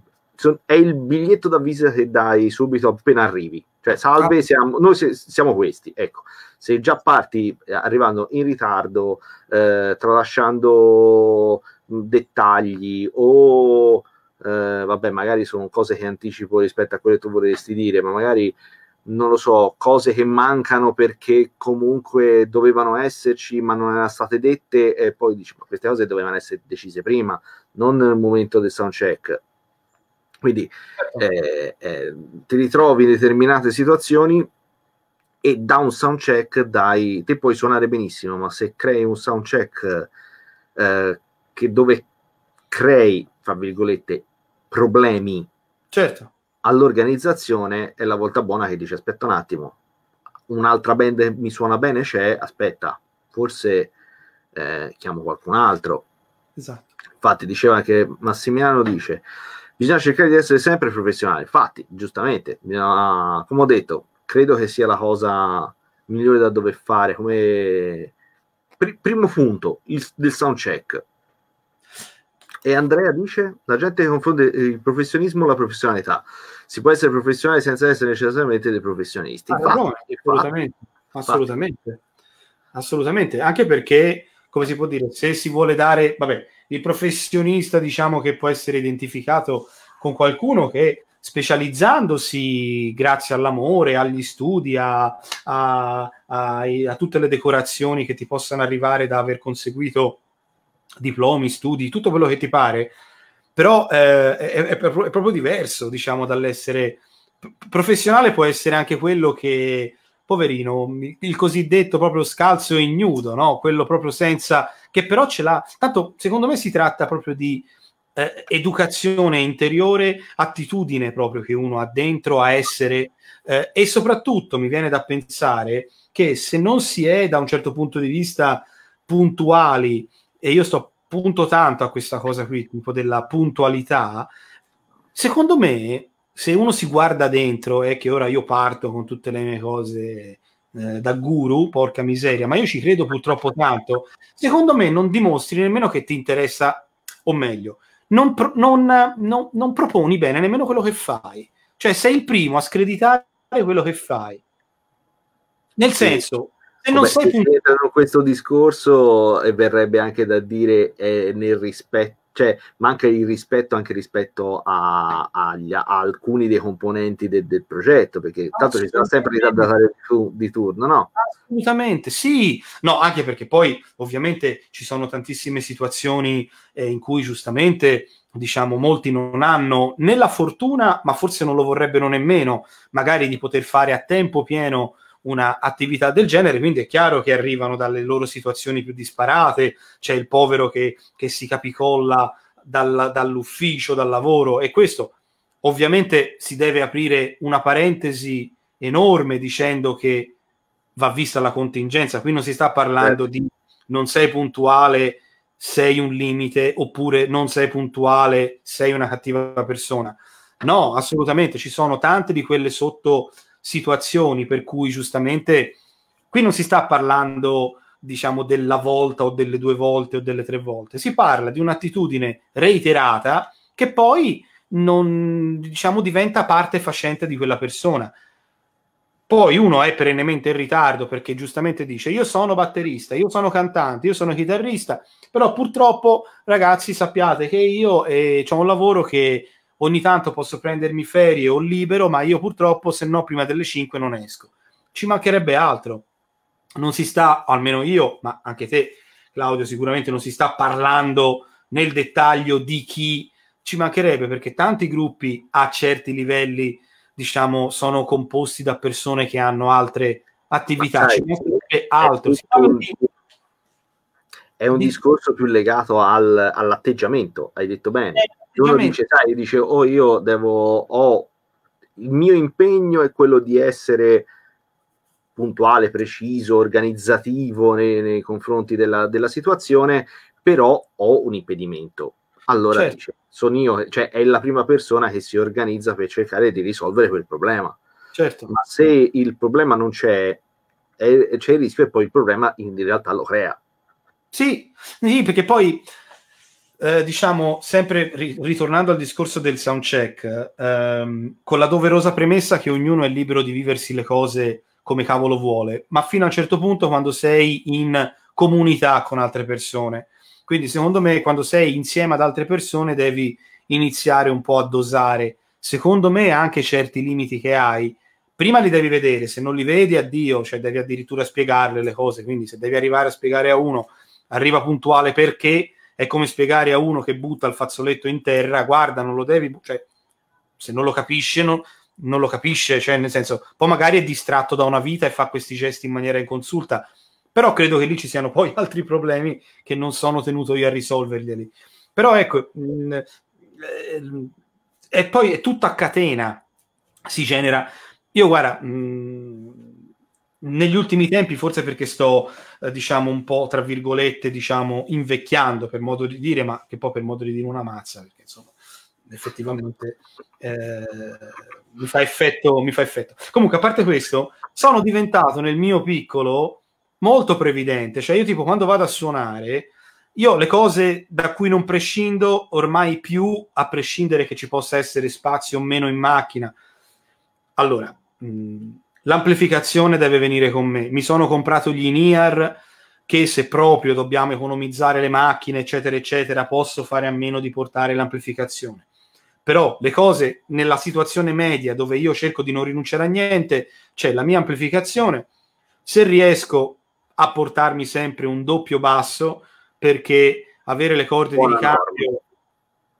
è, il, biglietto d'avviso che dai subito appena arrivi. Cioè, salve, esatto. siamo, noi se, siamo questi, ecco. Se già parti eh, arrivando in ritardo, eh, tralasciando dettagli o... Eh, vabbè, magari sono cose che anticipo rispetto a quello che tu vorresti dire, ma magari non lo so, cose che mancano perché comunque dovevano esserci ma non erano state dette e poi dici ma queste cose dovevano essere decise prima, non nel momento del soundcheck. Quindi certo. eh, eh, ti ritrovi in determinate situazioni e da un soundcheck dai, te puoi suonare benissimo, ma se crei un soundcheck eh, che dove crei, fra virgolette, problemi certo all'organizzazione è la volta buona che dice aspetta un attimo, un'altra band mi suona bene c'è, aspetta, forse eh, chiamo qualcun altro. Esatto. Infatti diceva che Massimiliano dice bisogna cercare di essere sempre professionali, infatti giustamente, come ho detto, credo che sia la cosa migliore da dover fare come primo punto il, del sound check e Andrea dice: La gente confonde il professionismo e la professionalità. Si può essere professionale senza essere necessariamente dei professionisti. Ah, no, assolutamente, assolutamente, assolutamente, Anche perché, come si può dire, se si vuole dare, vabbè, il professionista diciamo che può essere identificato con qualcuno che specializzandosi grazie all'amore, agli studi, a, a, a, a tutte le decorazioni che ti possano arrivare da aver conseguito diplomi, studi, tutto quello che ti pare, però eh, è, è, è, proprio diverso, diciamo, dall'essere professionale può essere anche quello che, poverino, il cosiddetto proprio scalzo e ignudo, no? Quello proprio senza, che però ce l'ha, tanto secondo me si tratta proprio di eh, educazione interiore, attitudine proprio che uno ha dentro a essere eh, e soprattutto mi viene da pensare che se non si è da un certo punto di vista puntuali e io sto punto tanto a questa cosa qui, tipo della puntualità, secondo me se uno si guarda dentro, è che ora io parto con tutte le mie cose eh, da guru, porca miseria, ma io ci credo purtroppo tanto, secondo me non dimostri nemmeno che ti interessa, o meglio, non, pro- non, non, non proponi bene nemmeno quello che fai. Cioè sei il primo a screditare quello che fai. Nel sì. senso, se non sei più... questo discorso e eh, verrebbe anche da dire eh, nel rispetto cioè manca il rispetto anche rispetto a, a, a alcuni dei componenti de, del progetto perché tanto ci sarà sempre il di, di turno no? assolutamente sì no anche perché poi ovviamente ci sono tantissime situazioni eh, in cui giustamente diciamo molti non hanno né la fortuna ma forse non lo vorrebbero nemmeno magari di poter fare a tempo pieno un'attività del genere, quindi è chiaro che arrivano dalle loro situazioni più disparate, c'è il povero che, che si capicolla dal, dall'ufficio, dal lavoro e questo ovviamente si deve aprire una parentesi enorme dicendo che va vista la contingenza, qui non si sta parlando certo. di non sei puntuale, sei un limite, oppure non sei puntuale, sei una cattiva persona. No, assolutamente, ci sono tante di quelle sotto situazioni per cui giustamente qui non si sta parlando diciamo della volta o delle due volte o delle tre volte, si parla di un'attitudine reiterata che poi non diciamo diventa parte facente di quella persona. Poi uno è perennemente in ritardo perché giustamente dice io sono batterista, io sono cantante, io sono chitarrista, però purtroppo ragazzi sappiate che io eh, ho un lavoro che ogni tanto posso prendermi ferie o libero, ma io purtroppo se no prima delle 5 non esco. Ci mancherebbe altro. Non si sta, almeno io, ma anche te, Claudio, sicuramente non si sta parlando nel dettaglio di chi ci mancherebbe, perché tanti gruppi a certi livelli, diciamo, sono composti da persone che hanno altre attività. Sai, ci mancherebbe altro. È, tutto, di... è un discorso più legato al, all'atteggiamento, hai detto bene. Eh uno dice, sai, dice, oh, io devo, oh, il mio impegno è quello di essere puntuale, preciso, organizzativo nei, nei confronti della, della, situazione, però ho un impedimento. Allora certo. dice, sono io, cioè è la prima persona che si organizza per cercare di risolvere quel problema. Certo. Ma se il problema non c'è, è, c'è il rischio e poi il problema in realtà lo crea. Sì, sì perché poi eh, diciamo, sempre ri- ritornando al discorso del soundcheck, ehm, con la doverosa premessa che ognuno è libero di viversi le cose come cavolo vuole, ma fino a un certo punto quando sei in comunità con altre persone. Quindi secondo me quando sei insieme ad altre persone devi iniziare un po' a dosare, secondo me anche certi limiti che hai, prima li devi vedere, se non li vedi addio, cioè devi addirittura spiegarle le cose, quindi se devi arrivare a spiegare a uno arriva puntuale perché è come spiegare a uno che butta il fazzoletto in terra, guarda, non lo devi, cioè, se non lo capisce, non, non lo capisce, cioè, nel senso, poi magari è distratto da una vita e fa questi gesti in maniera inconsulta, però credo che lì ci siano poi altri problemi che non sono tenuto io a risolverglieli. Però ecco, mh, mm, eh, e poi è tutto a catena, si genera. Io guarda, mh, mm, negli ultimi tempi, forse perché sto, eh, diciamo, un po', tra virgolette, diciamo, invecchiando, per modo di dire, ma che poi per modo di dire una mazza, perché insomma, effettivamente eh, mi, fa effetto, mi fa effetto. Comunque, a parte questo, sono diventato nel mio piccolo molto previdente, cioè io tipo quando vado a suonare, io le cose da cui non prescindo ormai più, a prescindere che ci possa essere spazio o meno in macchina. Allora, mh, l'amplificazione deve venire con me. Mi sono comprato gli in-ear che se proprio dobbiamo economizzare le macchine, eccetera, eccetera, posso fare a meno di portare l'amplificazione. Però le cose nella situazione media dove io cerco di non rinunciare a niente, c'è la mia amplificazione. Se riesco a portarmi sempre un doppio basso, perché avere le corde Buona di ricambio, morte.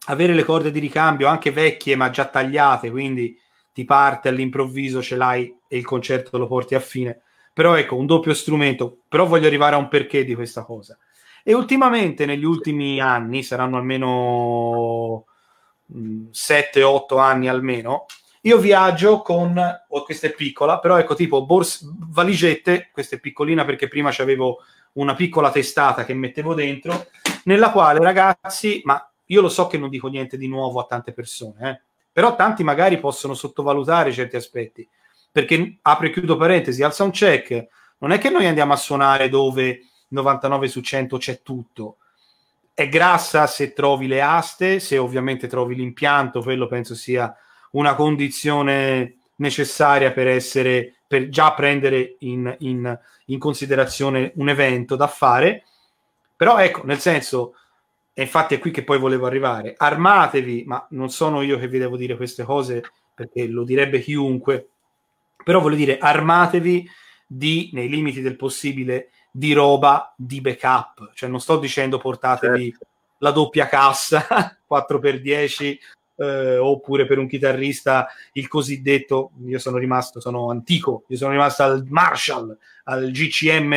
avere le corde di ricambio anche vecchie ma già tagliate, quindi ti parte all'improvviso ce l'hai e il concerto lo porti a fine. Però ecco, un doppio strumento, però voglio arrivare a un perché di questa cosa. E ultimamente, negli ultimi anni, saranno almeno 7-8 mm, anni almeno, io viaggio con, oh, questa è piccola, però ecco tipo bors- valigette, questa è piccolina perché prima avevo una piccola testata che mettevo dentro, nella quale ragazzi, ma io lo so che non dico niente di nuovo a tante persone, eh, però tanti magari possono sottovalutare certi aspetti perché apro e chiudo parentesi, al sound check non è che noi andiamo a suonare dove 99 su 100 c'è tutto. È grassa se trovi le aste, se ovviamente trovi l'impianto, quello penso sia una condizione necessaria per essere per già prendere in, in, in considerazione un evento da fare. Però ecco, nel senso, e infatti è qui che poi volevo arrivare, armatevi, ma non sono io che vi devo dire queste cose perché lo direbbe chiunque, però voglio dire, armatevi di, nei limiti del possibile, di roba di backup. Cioè non sto dicendo portatevi certo. la doppia cassa 4x10 [laughs] eh, oppure per un chitarrista il cosiddetto, io sono rimasto, sono antico, io sono rimasto al Marshall, al GCM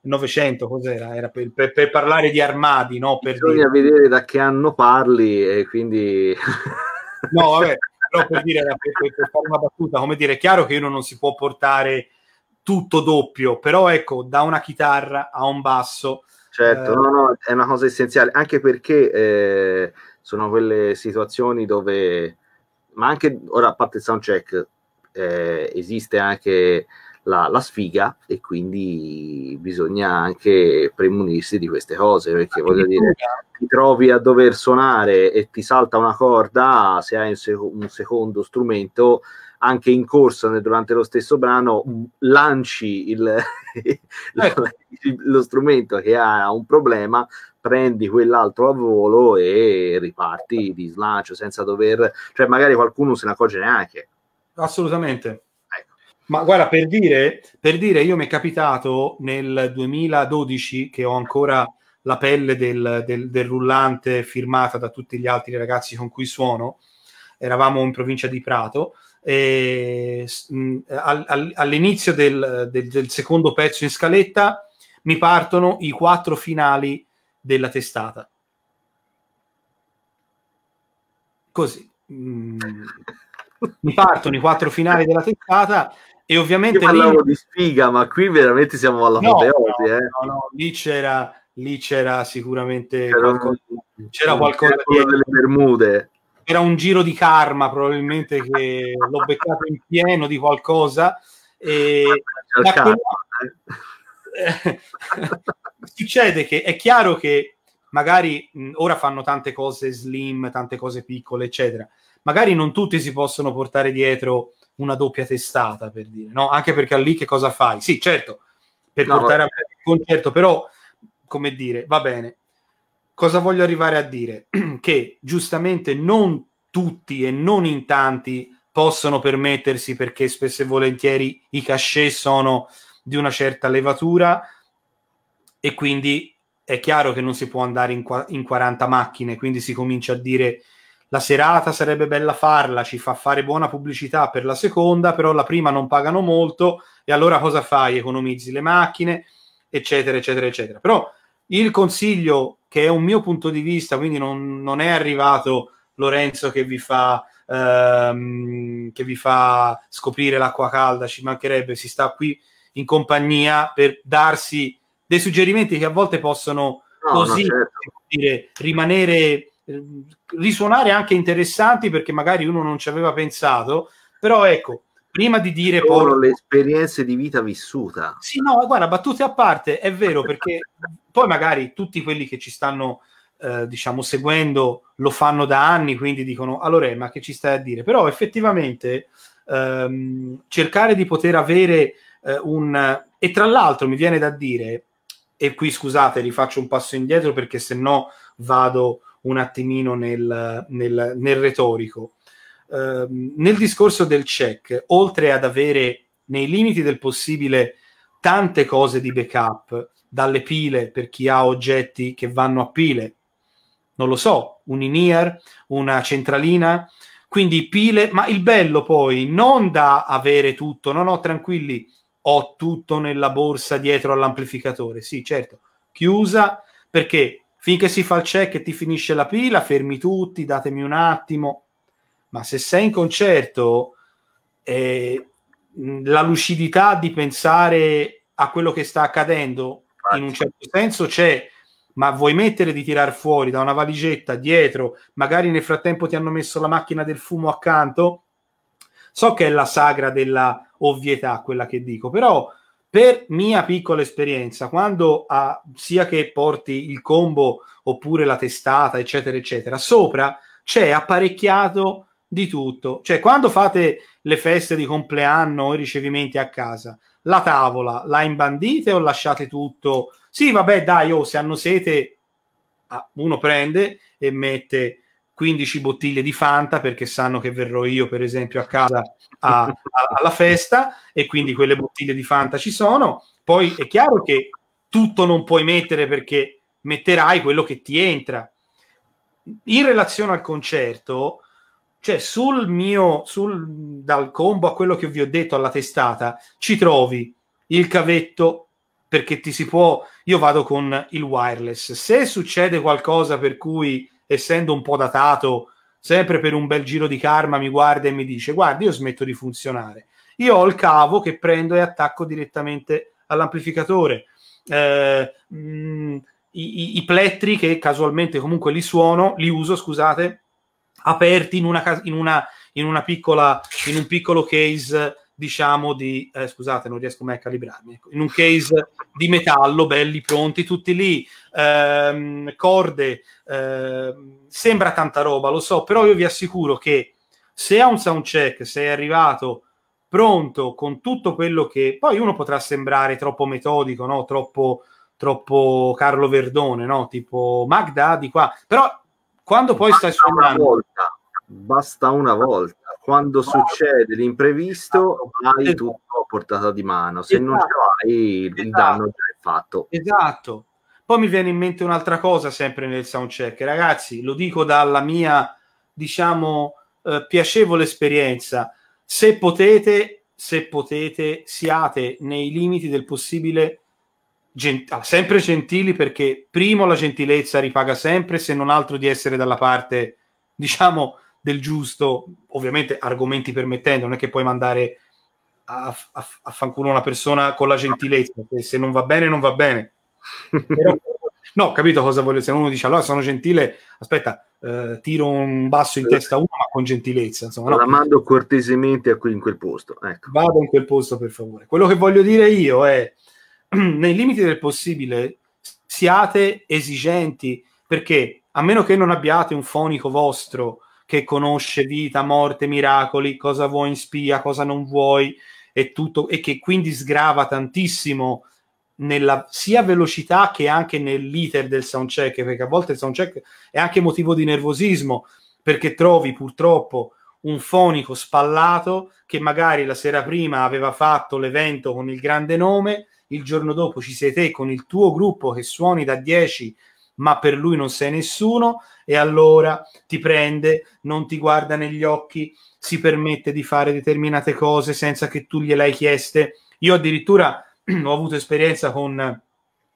900, cos'era? Era per, per, per parlare di armadi, no? Per Bisogna dire. vedere da che anno parli e quindi... No, vabbè, [laughs] però per, dire, per, per fare una battuta, come dire, è chiaro che uno non si può portare tutto doppio, però ecco, da una chitarra a un basso. Certo, eh... no, no, è una cosa essenziale, anche perché eh, sono quelle situazioni dove, ma anche, ora a parte il soundcheck, eh, esiste anche la, la, sfiga e quindi bisogna anche premunirsi di queste cose perché voglio dire ti trovi a dover suonare e ti salta una corda se hai un, sec- un secondo strumento anche in corsa durante lo stesso brano lanci il, [laughs] ecco. lo strumento che ha un problema prendi quell'altro a volo e riparti di slancio senza dover cioè magari qualcuno se ne accorge neanche assolutamente ma guarda, per dire, per dire, io mi è capitato nel 2012 che ho ancora la pelle del, del, del, rullante firmata da tutti gli altri ragazzi con cui suono. Eravamo in provincia di Prato. E, mh, all, all, all'inizio del, del, secondo pezzo in scaletta mi partono i quattro finali della testata. Così. Mh, mi partono i quattro finali della testata e ovviamente Io parlavo lì... di sfiga, ma qui veramente siamo alla no, foteosi, no, eh. no, no, lì c'era, lì c'era sicuramente c'era qualcosa, un... c'era qualcosa c'era delle Bermude. Era un giro di karma, probabilmente che l'ho beccato in pieno di qualcosa. E da quella... Eh. [laughs] succede che è chiaro che magari mh, ora fanno tante cose slim, tante cose piccole, eccetera. Magari non tutti si possono portare dietro una doppia testata, per dire, no? Anche perché lì che cosa fai? Sì, certo, per no, portare vabbè. a me il concerto, però, come dire, va bene. Cosa voglio arrivare a dire? [clears throat] che giustamente non tutti e non in tanti possono permettersi perché spesso e volentieri i cachet sono di una certa levatura e quindi è chiaro che non si può andare in, in 40 macchine, quindi si comincia a dire la serata sarebbe bella farla, ci fa fare buona pubblicità per la seconda, però la prima non pagano molto e allora cosa fai? Economizzi le macchine, eccetera, eccetera, eccetera. Però il consiglio, che è un mio punto di vista, quindi non, non è arrivato Lorenzo che vi fa... Ehm, che vi fa scoprire l'acqua calda, ci mancherebbe, si sta qui in compagnia per darsi dei suggerimenti che a volte possono no, così no, certo. dire, rimanere eh, risuonare anche interessanti perché magari uno non ci aveva pensato, però ecco, prima di dire solo poi... le esperienze di vita vissuta. Sì, no, guarda, battute a parte, è vero [laughs] perché poi magari tutti quelli che ci stanno eh, diciamo seguendo lo fanno da anni, quindi dicono "Allora, ma che ci stai a dire?". Però effettivamente ehm, cercare di poter avere eh, un e tra l'altro mi viene da dire e qui scusate, rifaccio un passo indietro perché se no vado un attimino nel, nel, nel retorico. Uh, nel discorso del check, oltre ad avere nei limiti del possibile tante cose di backup, dalle pile per chi ha oggetti che vanno a pile, non lo so, un in-ear, una centralina, quindi pile, ma il bello poi non da avere tutto, no no, tranquilli, ho tutto nella borsa dietro all'amplificatore, sì certo, chiusa perché Finché si fa il check e ti finisce la pila, fermi tutti, datemi un attimo. Ma se sei in concerto, eh, la lucidità di pensare a quello che sta accadendo, in un certo senso c'è, ma vuoi mettere di tirar fuori da una valigetta dietro, magari nel frattempo ti hanno messo la macchina del fumo accanto. So che è la sagra della ovvietà quella che dico, però per mia piccola esperienza, quando ah, sia che porti il combo oppure la testata, eccetera, eccetera, sopra c'è apparecchiato di tutto. Cioè, quando fate le feste di compleanno o i ricevimenti a casa, la tavola la imbandite o lasciate tutto? Sì, vabbè, dai, oh, se hanno sete, ah, uno prende e mette 15 bottiglie di Fanta perché sanno che verrò io, per esempio, a casa a, a, alla festa e quindi quelle bottiglie di Fanta ci sono. Poi è chiaro che tutto non puoi mettere perché metterai quello che ti entra. In relazione al concerto, cioè sul mio, sul, dal combo a quello che vi ho detto alla testata, ci trovi il cavetto perché ti si può, io vado con il wireless. Se succede qualcosa per cui essendo un po' datato, sempre per un bel giro di karma mi guarda e mi dice guarda io smetto di funzionare. Io ho il cavo che prendo e attacco direttamente all'amplificatore. Eh, mm, i, i, i, plettri che casualmente comunque li suono, li uso, scusate, aperti in una, in una, in una piccola, in un piccolo case diciamo di eh, scusate non riesco mai a calibrarmi ecco, in un case di metallo belli pronti tutti lì ehm, corde ehm, sembra tanta roba lo so però io vi assicuro che se a un sound check sei arrivato pronto con tutto quello che poi uno potrà sembrare troppo metodico no? troppo, troppo Carlo Verdone no? tipo Magda di qua però quando poi Magda stai suonando una volta basta una volta. Quando succede l'imprevisto, hai esatto. tutto a portata di mano. Se esatto. non ce esatto. l'hai, il esatto. danno già è fatto. Esatto. Poi mi viene in mente un'altra cosa sempre nel soundcheck. Ragazzi, lo dico dalla mia, diciamo, eh, piacevole esperienza. Se potete, se potete, siate nei limiti del possibile gent- sempre gentili perché primo la gentilezza ripaga sempre, se non altro di essere dalla parte, diciamo, del giusto, ovviamente argomenti permettendo, non è che puoi mandare a, a, a fanculo una persona con la gentilezza, che se non va bene non va bene. Però, no, capito cosa voglio, se uno dice allora sono gentile, aspetta, eh, tiro un basso in sì. testa a uno, ma con gentilezza. Insomma, no. La mando cortesemente a qui in quel posto. Ecco. Vado in quel posto per favore. Quello che voglio dire io è, [clears throat] nei limiti del possibile, siate esigenti, perché a meno che non abbiate un fonico vostro che conosce vita, morte, miracoli, cosa vuoi in spia, cosa non vuoi e tutto, e che quindi sgrava tantissimo nella sia velocità che anche nell'iter del soundcheck, perché a volte il soundcheck è anche motivo di nervosismo, perché trovi purtroppo un fonico spallato che magari la sera prima aveva fatto l'evento con il grande nome, il giorno dopo ci sei te con il tuo gruppo che suoni da 10 ma per lui non sei nessuno e allora ti prende, non ti guarda negli occhi, si permette di fare determinate cose senza che tu gliele hai chieste. Io addirittura [clears throat] ho avuto esperienza con,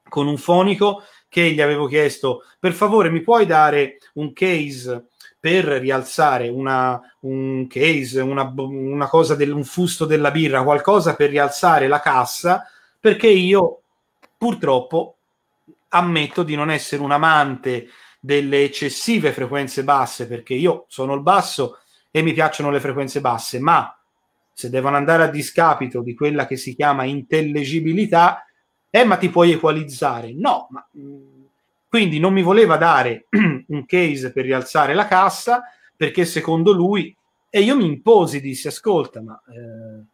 con un fonico che gli avevo chiesto per favore mi puoi dare un case per rialzare una, un case, una, una cosa del, un fusto della birra, qualcosa per rialzare la cassa, perché io purtroppo ammetto di non essere un amante delle eccessive frequenze basse, perché io sono il basso e mi piacciono le frequenze basse, ma se devono andare a discapito di quella che si chiama intellegibilità, eh, ma ti puoi equalizzare. No, ma, mm, quindi non mi voleva dare [clears throat] un case per rialzare la cassa, perché secondo lui, e io mi imposi, dissi, ascolta, ma... Eh,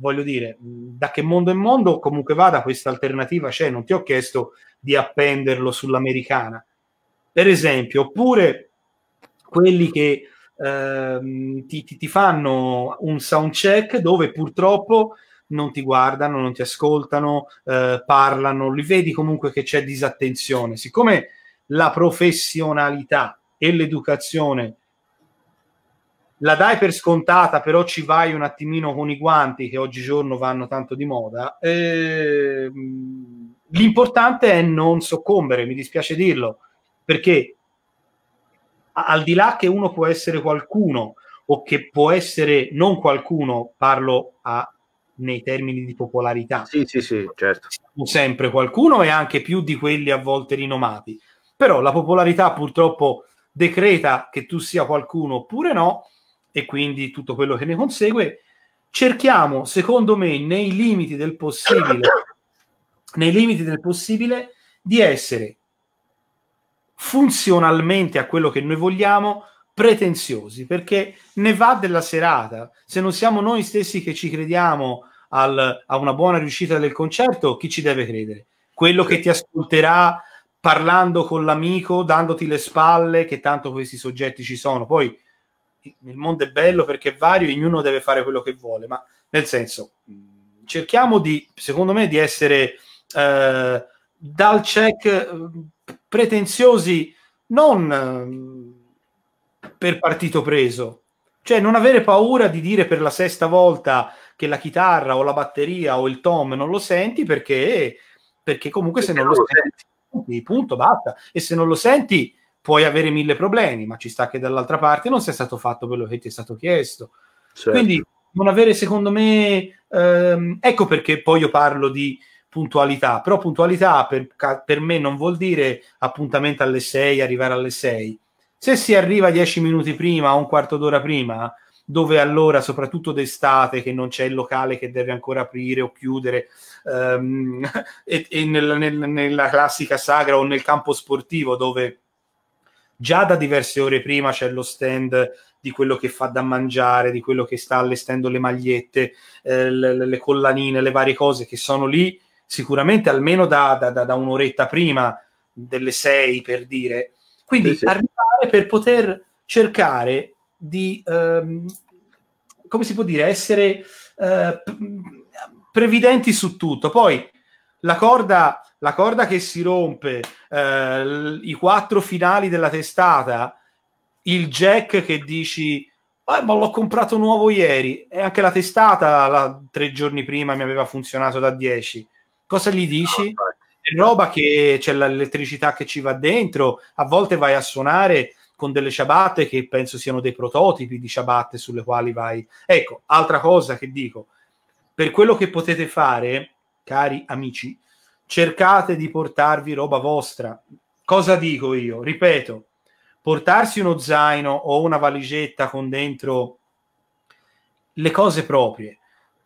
voglio dire, da che mondo è mondo comunque vada questa alternativa c'è, non ti ho chiesto di appenderlo sull'americana, per esempio, oppure quelli che eh, ti, ti, ti, fanno un sound check dove purtroppo non ti guardano, non ti ascoltano, eh, parlano, li vedi comunque che c'è disattenzione. Siccome la professionalità e l'educazione la dai per scontata, però ci vai un attimino con i guanti che oggigiorno vanno tanto di moda. Eh, l'importante è non soccombere, mi dispiace dirlo, perché al di là che uno può essere qualcuno o che può essere non qualcuno, parlo a, nei termini di popolarità. Sì, sì, sì, certo. Siamo sempre qualcuno e anche più di quelli a volte rinomati. Però la popolarità purtroppo decreta che tu sia qualcuno oppure no e quindi tutto quello che ne consegue. Cerchiamo, secondo me, nei limiti del possibile, [coughs] nei limiti del possibile, di essere funzionalmente a quello che noi vogliamo, pretenziosi, perché ne va della serata. Se non siamo noi stessi che ci crediamo al, a una buona riuscita del concerto, chi ci deve credere? Quello che ti ascolterà parlando con l'amico, dandoti le spalle, che tanto questi soggetti ci sono. Poi il mondo è bello perché è vario, ognuno deve fare quello che vuole, ma nel senso, mm, cerchiamo di, secondo me, di essere eh, dal check eh, pretenziosi non mm, per partito preso, cioè non avere paura di dire per la sesta volta che la chitarra o la batteria o il tom non lo senti perché, perché comunque se non lo senti, punto, basta. E se non lo senti, puoi avere mille problemi, ma ci sta che dall'altra parte non sia stato fatto quello che ti è stato chiesto. Certo. Quindi non avere, secondo me, ehm, ecco perché poi io parlo di puntualità, però puntualità per, per, me non vuol dire appuntamento alle 6, arrivare alle 6. Se si arriva 10 minuti prima o un quarto d'ora prima, dove allora, soprattutto d'estate, che non c'è il locale che deve ancora aprire o chiudere, ehm, [laughs] e, e nel, nel, nella classica sagra o nel campo sportivo dove Già da diverse ore prima c'è lo stand di quello che fa da mangiare, di quello che sta allestendo le magliette, eh, le, le, collanine, le varie cose che sono lì, sicuramente almeno da, da, da un'oretta prima delle sei per dire. Quindi sì, sì. arrivare per poter cercare di, ehm, come si può dire, essere eh, previdenti su tutto. Poi la corda la corda che si rompe, eh, i quattro finali della testata, il jack che dici ah, ma l'ho comprato nuovo ieri e anche la testata la, tre giorni prima mi aveva funzionato da 10. Cosa gli dici? È roba che c'è l'elettricità che ci va dentro, a volte vai a suonare con delle ciabatte che penso siano dei prototipi di ciabatte sulle quali vai. Ecco, altra cosa che dico, per quello che potete fare, cari amici, cercate di portarvi roba vostra. Cosa dico io? Ripeto, portarsi uno zaino o una valigetta con dentro le cose proprie,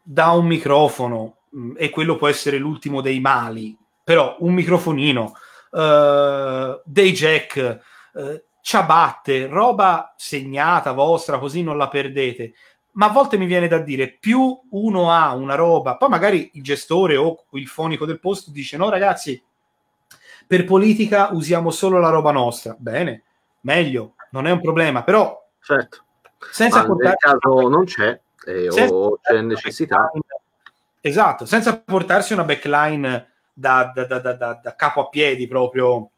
da un microfono, mm, e quello può essere l'ultimo dei mali, però un microfonino, eh, dei jack, eh, ciabatte, roba segnata vostra, così non la perdete ma a volte mi viene da dire più uno ha una roba, poi magari il gestore o il fonico del posto dice no ragazzi, per politica usiamo solo la roba nostra, bene, meglio, non è un problema, però certo. senza ma caso non c'è eh, o c'è necessità. Esatto, senza portarsi una backline da, da, da, da capo a piedi proprio.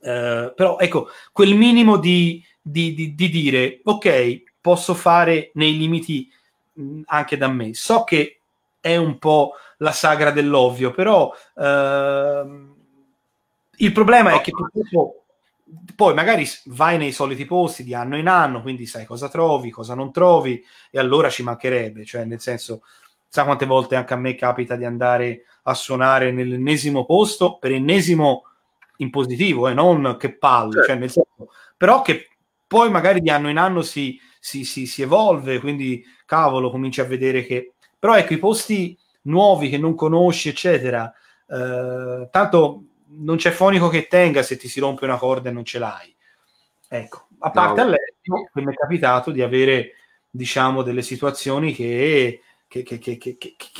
Eh, però ecco, quel minimo di, di, di, di dire, ok, posso fare nei limiti mm, anche da me. So che è un po' la sagra dell'ovvio, però ehm, il problema è che purtroppo poi magari vai nei soliti posti di anno in anno, quindi sai cosa trovi, cosa non trovi, e allora ci mancherebbe, cioè nel senso, sa quante volte anche a me capita di andare a suonare nell'ennesimo posto, per ennesimo in positivo, e eh, non che palle, cioè, certo. cioè nel senso, però che poi magari di anno in anno si, si, si, si evolve, quindi cavolo, cominci a vedere che... Però ecco, i posti nuovi che non conosci, eccetera, eh, tanto non c'è fonico che tenga se ti si rompe una corda e non ce l'hai. Ecco, a parte no. all'estero, mi è capitato di avere, diciamo, delle situazioni che che, che, che,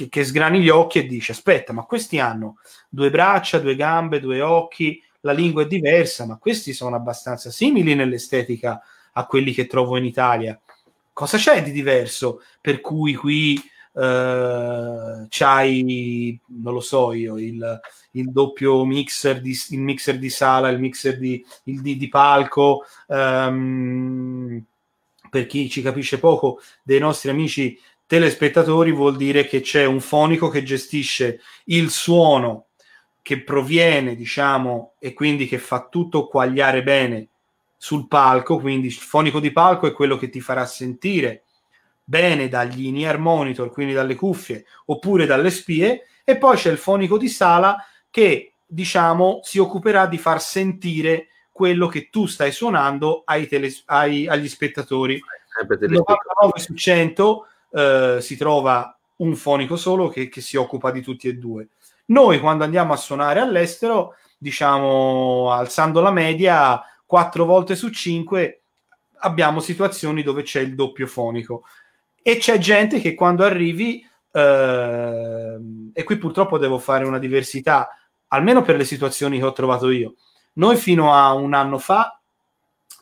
che, sgrani gli occhi e dici, aspetta, ma questi hanno due braccia, due gambe, due occhi, la lingua è diversa, ma questi sono abbastanza simili nell'estetica a quelli che trovo in Italia. Cosa c'è di diverso per cui qui eh, c'hai, non lo so io, il, il doppio mixer di, il mixer di, sala, il mixer di, il di, di palco, ehm, per chi ci capisce poco, dei nostri amici telespettatori vuol dire che c'è un fonico che gestisce il suono che proviene, diciamo, e quindi che fa tutto quagliare bene sul palco, quindi il fonico di palco è quello che ti farà sentire bene dagli in-ear monitor, quindi dalle cuffie, oppure dalle spie, e poi c'è il fonico di sala che, diciamo, si occuperà di far sentire quello che tu stai suonando ai teles- ai, agli spettatori. 99 su 100 eh, si trova un fonico solo che, che si occupa di tutti e due. Noi quando andiamo a suonare all'estero, diciamo, alzando la media, 4 volte su 5 abbiamo situazioni dove c'è il doppio fonico e c'è gente che quando arrivi eh, e qui purtroppo devo fare una diversità almeno per le situazioni che ho trovato io noi fino a un anno fa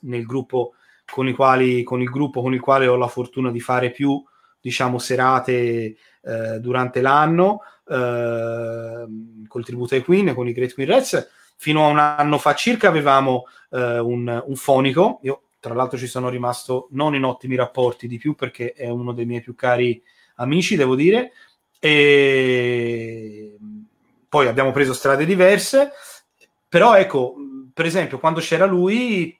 nel gruppo con, i quali, con il gruppo con il quale ho la fortuna di fare più diciamo serate eh, durante l'anno eh, col tributo ai Queen con i Great Queen Reds fino a un anno fa circa avevamo eh, un, un fonico, io tra l'altro ci sono rimasto non in ottimi rapporti di più perché è uno dei miei più cari amici, devo dire, e poi abbiamo preso strade diverse, però ecco, per esempio, quando c'era lui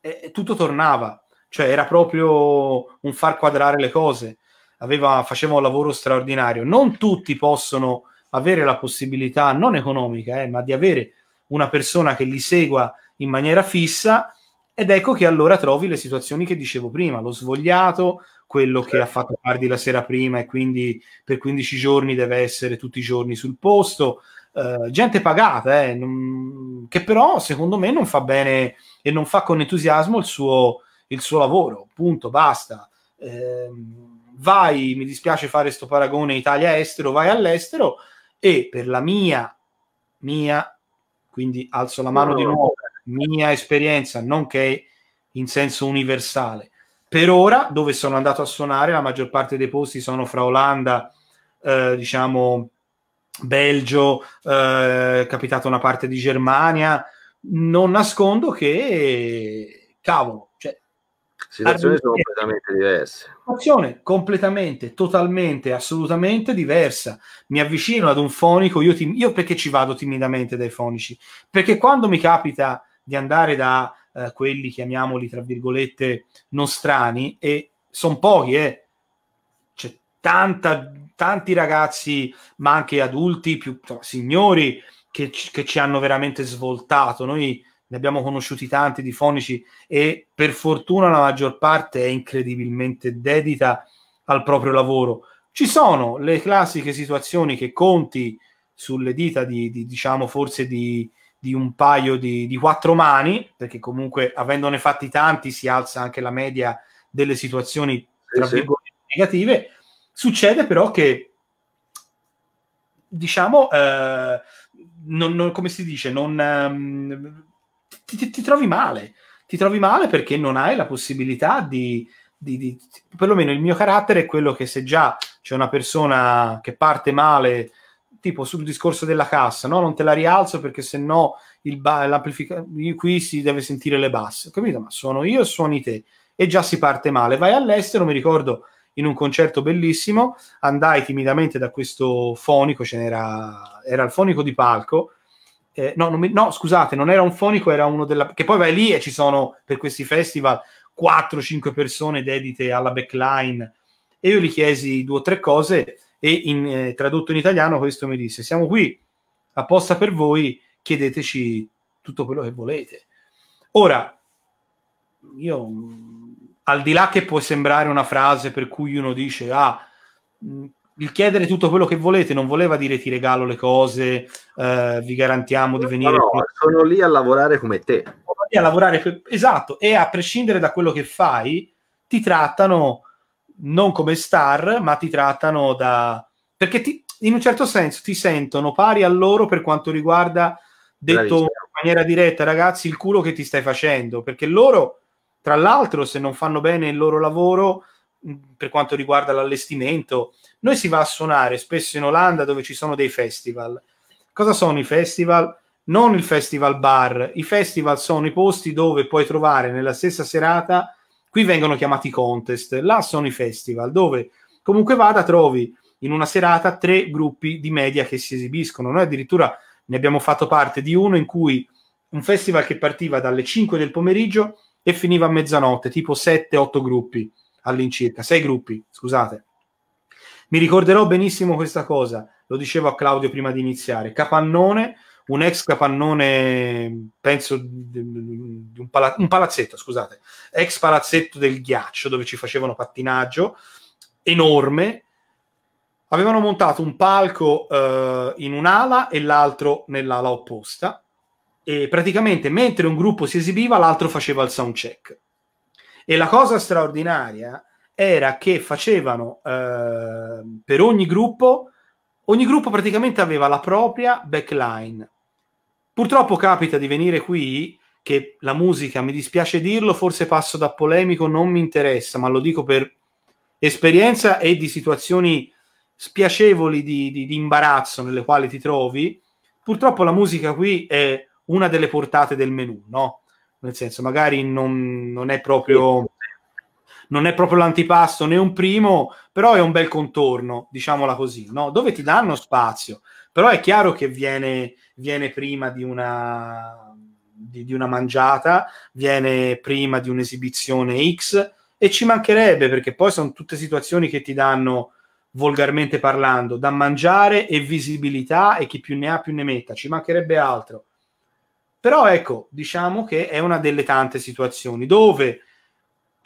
eh, tutto tornava, cioè era proprio un far quadrare le cose, Aveva, faceva un lavoro straordinario. Non tutti possono avere la possibilità, non economica, eh, ma di avere una persona che li segua in maniera fissa ed ecco che allora trovi le situazioni che dicevo prima, lo svogliato, quello che ha certo. fatto tardi la sera prima e quindi per 15 giorni deve essere tutti i giorni sul posto, eh, gente pagata, eh, non, che però secondo me non fa bene e non fa con entusiasmo il suo, il suo lavoro, punto, basta. Eh, vai, mi dispiace fare questo paragone Italia-estero, vai all'estero e per la mia, mia quindi alzo la mano di nuovo, mia esperienza, nonché in senso universale. Per ora, dove sono andato a suonare, la maggior parte dei posti sono fra Olanda, eh, diciamo, Belgio, eh, è capitata una parte di Germania. Non nascondo che, cavolo, Situazioni sono completamente diverse. Situazione completamente, totalmente, assolutamente diversa. Mi avvicino ad un fonico, io, ti, io perché ci vado timidamente dai fonici? Perché quando mi capita di andare da eh, quelli, chiamiamoli tra virgolette, non strani, e sono pochi, eh, c'è tanta, tanti ragazzi, ma anche adulti, più signori, che, che ci hanno veramente svoltato. Noi ne abbiamo conosciuti tanti di fonici e per fortuna la maggior parte è incredibilmente dedita al proprio lavoro. Ci sono le classiche situazioni che conti sulle dita di, di diciamo, forse di, di un paio di, di, quattro mani, perché comunque avendone fatti tanti si alza anche la media delle situazioni tra virgolette negative. Succede però che, diciamo, eh, non, non, come si dice, non... Um, ti, ti, ti, trovi male. Ti trovi male perché non hai la possibilità di, di, di, perlomeno il mio carattere è quello che se già c'è una persona che parte male, tipo sul discorso della cassa, no? non te la rialzo perché se no l'amplificatore qui si deve sentire le basse, capito? Ma sono io e suoni te e già si parte male. Vai all'estero, mi ricordo in un concerto bellissimo, andai timidamente da questo fonico, ce n'era, era il fonico di palco, eh, no, mi, no, scusate, non era un fonico, era uno della... che poi vai lì e ci sono per questi festival 4-5 persone dedite alla backline e io gli chiesi due o tre cose e in, eh, tradotto in italiano questo mi disse siamo qui apposta per voi, chiedeteci tutto quello che volete. Ora, io mm, al di là che può sembrare una frase per cui uno dice ah, mm, il chiedere tutto quello che volete non voleva dire ti regalo le cose, eh, vi garantiamo di venire. No, no, sono lì a lavorare come te. Sono lì a lavorare, per... esatto, e a prescindere da quello che fai, ti trattano non come star, ma ti trattano da... perché ti, in un certo senso ti sentono pari a loro per quanto riguarda, detto Bravissima. in maniera diretta, ragazzi, il culo che ti stai facendo, perché loro, tra l'altro, se non fanno bene il loro lavoro, per quanto riguarda l'allestimento, noi si va a suonare spesso in Olanda dove ci sono dei festival. Cosa sono i festival? Non il festival bar, i festival sono i posti dove puoi trovare nella stessa serata, qui vengono chiamati contest, là sono i festival dove comunque vada trovi in una serata tre gruppi di media che si esibiscono. Noi addirittura ne abbiamo fatto parte di uno in cui un festival che partiva dalle 5 del pomeriggio e finiva a mezzanotte, tipo 7-8 gruppi all'incirca, 6 gruppi, scusate. Mi ricorderò benissimo questa cosa, lo dicevo a Claudio prima di iniziare. Capannone, un ex capannone, penso di un, pala- un palazzetto, scusate, ex palazzetto del ghiaccio dove ci facevano pattinaggio, enorme. Avevano montato un palco eh, in un'ala e l'altro nell'ala opposta e praticamente mentre un gruppo si esibiva l'altro faceva il sound check. E la cosa straordinaria era che facevano eh, per ogni gruppo, ogni gruppo praticamente aveva la propria backline. Purtroppo capita di venire qui che la musica, mi dispiace dirlo, forse passo da polemico, non mi interessa, ma lo dico per esperienza e di situazioni spiacevoli di, di, di imbarazzo nelle quali ti trovi. Purtroppo la musica qui è una delle portate del menù, no? Nel senso, magari non, non è proprio non è proprio l'antipasto né un primo, però è un bel contorno, diciamola così, no? dove ti danno spazio. Però è chiaro che viene, viene prima di una, di, di una mangiata, viene prima di un'esibizione X e ci mancherebbe perché poi sono tutte situazioni che ti danno volgarmente parlando, da mangiare e visibilità e chi più ne ha più ne metta, ci mancherebbe altro. Però ecco, diciamo che è una delle tante situazioni dove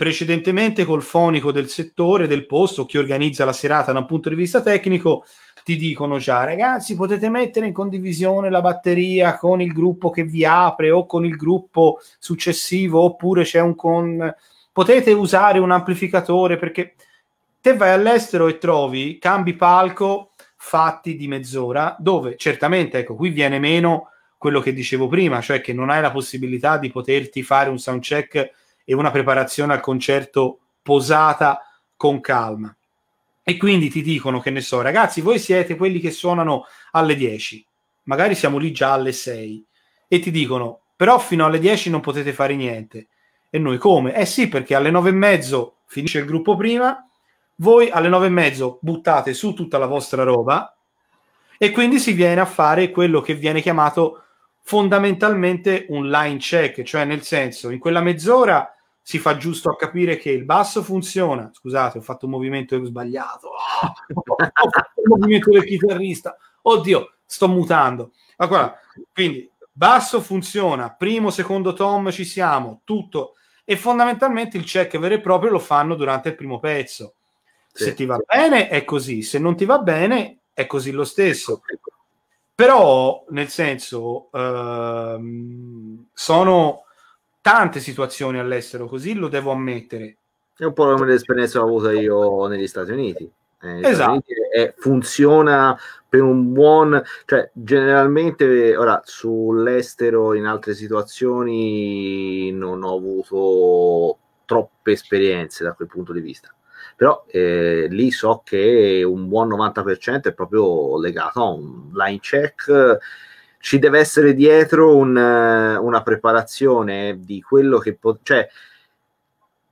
precedentemente col fonico del settore, del posto, chi organizza la serata da un punto di vista tecnico, ti dicono già ragazzi potete mettere in condivisione la batteria con il gruppo che vi apre o con il gruppo successivo oppure c'è un con... potete usare un amplificatore perché te vai all'estero e trovi cambi palco fatti di mezz'ora dove certamente ecco qui viene meno quello che dicevo prima, cioè che non hai la possibilità di poterti fare un sound check e una preparazione al concerto posata con calma. E quindi ti dicono, che ne so, ragazzi, voi siete quelli che suonano alle 10, magari siamo lì già alle 6, e ti dicono, però fino alle 10 non potete fare niente. E noi come? Eh sì, perché alle 9 e mezzo finisce il gruppo prima, voi alle 9 e mezzo buttate su tutta la vostra roba e quindi si viene a fare quello che viene chiamato fondamentalmente un line check, cioè nel senso in quella mezz'ora si fa giusto a capire che il basso funziona. Scusate, ho fatto un movimento sbagliato. Oh, [laughs] ho fatto il movimento del chitarrista. Oddio, sto mutando. Allora, quindi basso funziona, primo, secondo tom ci siamo, tutto. E fondamentalmente il check vero e proprio lo fanno durante il primo pezzo. Sì. Se ti va bene è così, se non ti va bene è così lo stesso. Però, nel senso, ehm, sono tante situazioni all'estero, così lo devo ammettere. È un po' come l'esperienza che ho avuto io negli Stati Uniti. Eh, esatto. È, funziona per un buon cioè generalmente ora sull'estero in altre situazioni non ho avuto troppe esperienze da quel punto di vista però eh, lì so che un buon 90% è proprio legato a un line check ci deve essere dietro un, eh, una preparazione di quello che può, cioè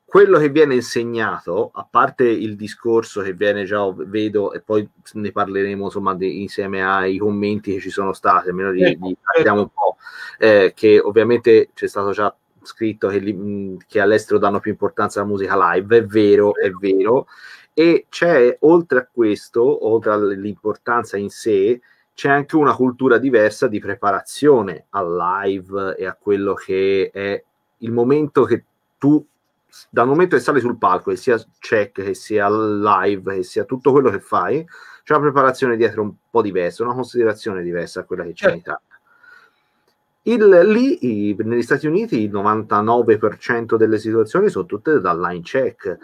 quello che viene insegnato, a parte il discorso che viene già, vedo, e poi ne parleremo insomma di, insieme ai commenti che ci sono stati, almeno li, certo, certo. parliamo un po', eh, che ovviamente c'è stato già scritto che, che all'estero danno più importanza alla musica live, è vero, è certo. vero, e c'è oltre a questo, oltre all'importanza in sé, c'è anche una cultura diversa di preparazione al live e a quello che è il momento che tu dal momento che sali sul palco, che sia check, che sia live, che sia tutto quello che fai, c'è una preparazione dietro un po' diversa, una considerazione diversa a quella che c'è in certo. Italia. Il, lì, i, negli Stati Uniti, il 99% delle situazioni sono tutte da line check.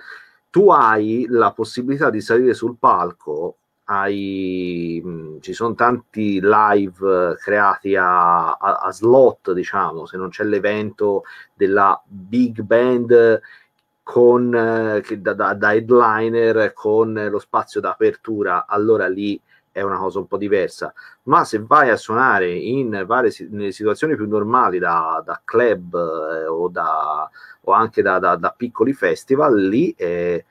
Tu hai la possibilità di salire sul palco ai, mh, mm, ci sono tanti live eh, creati a, a, a, slot, diciamo, se non c'è l'evento della big band con, eh, da, da, da, headliner con eh, lo spazio d'apertura, allora lì è una cosa un po' diversa. Ma se vai a suonare in varie nelle situazioni più normali, da, da club eh, o, da, o anche da, da, piccoli festival, lì è. Eh,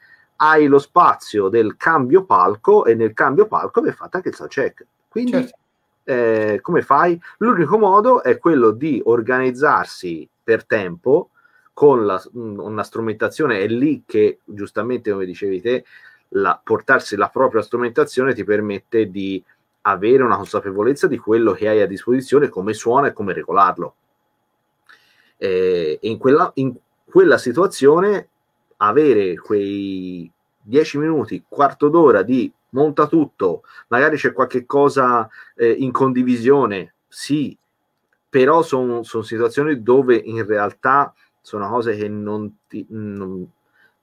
hai lo spazio del cambio palco e nel cambio palco vi è fatta anche il sound check. Quindi certo. eh, come fai? L'unico modo è quello di organizzarsi per tempo con la, mm, una strumentazione, è lì che giustamente come dicevi te, la, portarsi la propria strumentazione ti permette di avere una consapevolezza di quello che hai a disposizione, come suona e come regolarlo. Eh, in, quella, in quella situazione avere quei 10 minuti, quarto d'ora di monta tutto, magari c'è qualche cosa eh, in condivisione, sì, però sono son situazioni dove in realtà sono cose che non ti... non,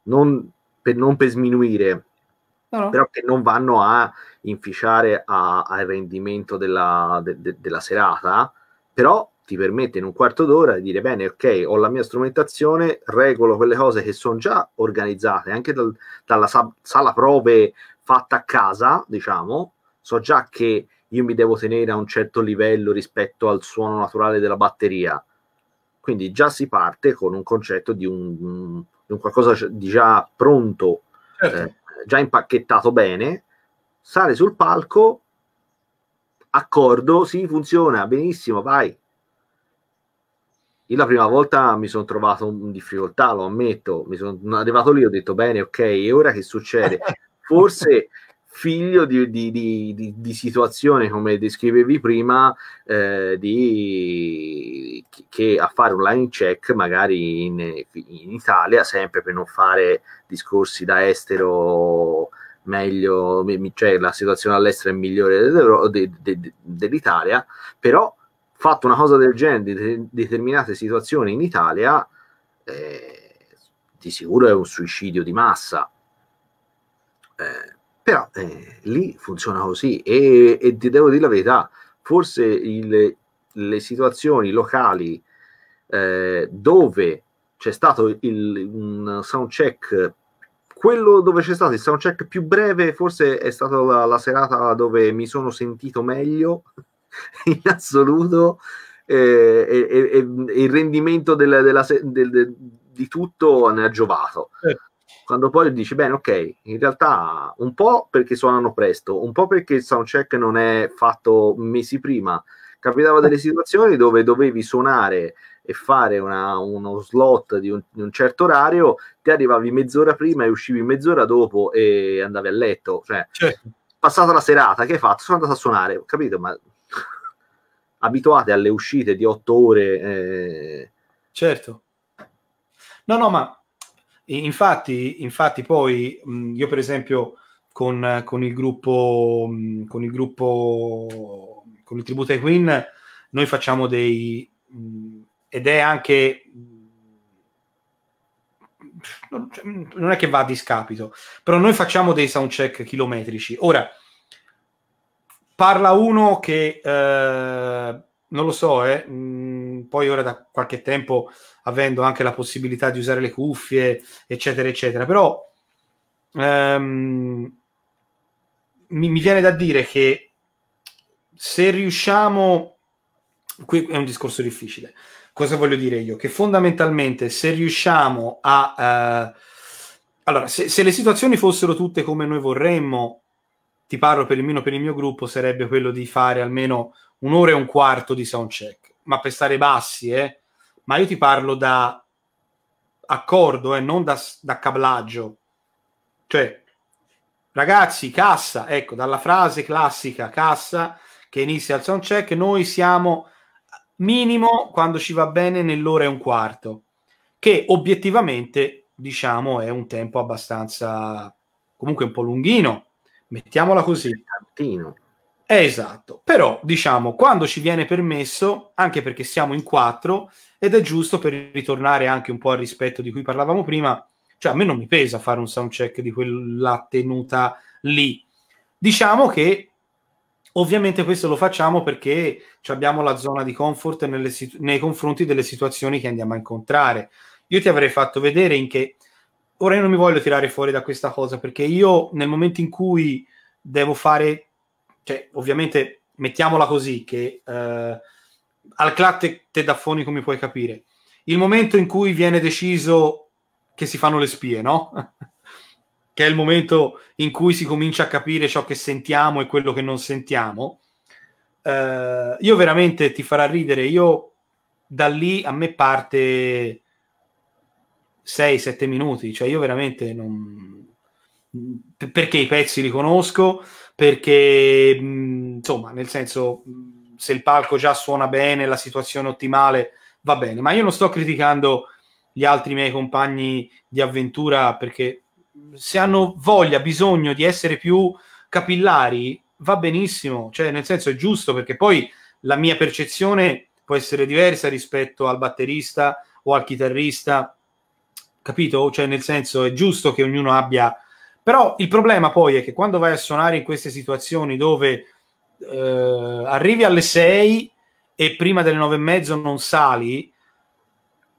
non per, non per sminuire, no, però che non vanno a inficiare al rendimento della, de, de, della serata, però ti permette in un quarto d'ora di dire bene, ok, ho la mia strumentazione, regolo quelle cose che sono già organizzate anche dal, dalla sab- sala prove fatta a casa, diciamo, so già che io mi devo tenere a un certo livello rispetto al suono naturale della batteria. Quindi già si parte con un concetto di un, di un qualcosa di già pronto, certo. eh, già impacchettato bene, sale sul palco, accordo, sì, funziona benissimo, vai, io la prima volta mi sono trovato in difficoltà, lo ammetto, mi sono arrivato lì, ho detto bene, ok, e ora che succede? [laughs] Forse figlio di, di, di, di situazione, come descrivevi prima, eh, di, che a fare un line check magari in, in Italia, sempre per non fare discorsi da estero meglio, cioè la situazione all'estero è migliore dell'Italia, però fatto una cosa del genere in determinate situazioni in Italia, eh, di sicuro è un suicidio di massa. Eh, però eh, lì funziona così e, e, ti devo dire la verità, forse il, le situazioni locali eh, dove c'è stato il, un sound quello dove c'è stato il soundcheck più breve forse è stata la, la serata dove mi sono sentito meglio [laughs] in assoluto eh, e, e, il rendimento della, della, del, del, di tutto ne ha giovato. Eh. Quando poi dici, bene, ok, in realtà un po' perché suonano presto, un po' perché il soundcheck non è fatto mesi prima, capitava delle situazioni dove dovevi suonare e fare una, uno slot di un, di un, certo orario, ti arrivavi mezz'ora prima e uscivi mezz'ora dopo e andavi a letto. Cioè, certo. passata la serata, che hai fatto? Sono andato a suonare, capito? Ma abituate alle uscite di otto ore. Eh... Certo. No, no, ma infatti, infatti poi mh, mm, io per esempio con, con, il gruppo, mh, mm, con il gruppo, con il tributo ai Queen, noi facciamo dei... Mh, mm, ed è anche cioè, non è che va a discapito, però noi facciamo dei soundcheck chilometrici. Ora, Parla uno che, eh, non lo so, eh, mh, mm, poi ora da qualche tempo avendo anche la possibilità di usare le cuffie, eccetera, eccetera, però ehm, mi, mi viene da dire che se riusciamo, qui è un discorso difficile, cosa voglio dire io? Che fondamentalmente se riusciamo a... Eh, allora, se, se, le situazioni fossero tutte come noi vorremmo, ti parlo per il mio, per il mio gruppo, sarebbe quello di fare almeno un'ora e un quarto di soundcheck, ma per stare bassi, eh? ma io ti parlo da accordo, eh? non da, da cablaggio. Cioè, ragazzi, cassa, ecco, dalla frase classica cassa che inizia il soundcheck, noi siamo minimo, quando ci va bene, nell'ora e un quarto, che obiettivamente, diciamo, è un tempo abbastanza, comunque un po' lunghino, Mettiamola così. Tantino. Esatto, però diciamo quando ci viene permesso, anche perché siamo in quattro, ed è giusto per ritornare anche un po' al rispetto di cui parlavamo prima, cioè a me non mi pesa fare un soundcheck di quella tenuta lì. Diciamo che ovviamente questo lo facciamo perché abbiamo la zona di comfort situ- nei confronti delle situazioni che andiamo a incontrare. Io ti avrei fatto vedere in che ora io non mi voglio tirare fuori da questa cosa perché io nel momento in cui devo fare, cioè ovviamente mettiamola così, che eh, al clatte te daffoni come puoi capire, il momento in cui viene deciso che si fanno le spie, no? [laughs] che è il momento in cui si comincia a capire ciò che sentiamo e quello che non sentiamo, eh, io veramente ti farà ridere, io da lì a me parte 6-7 minuti, cioè io veramente non... perché i pezzi li conosco, perché mhmm, insomma, nel senso mhmm, se il palco già suona bene, la situazione ottimale va bene, ma io non sto criticando gli altri miei compagni di avventura perché mhmm, se hanno voglia, bisogno di essere più capillari, va benissimo, cioè nel senso è giusto perché poi la mia percezione può essere diversa rispetto al batterista o al chitarrista capito? Cioè, nel senso, è giusto che ognuno abbia... Però il problema poi è che quando vai a suonare in queste situazioni dove eh, arrivi alle 6 e prima delle 9 e mezzo non sali,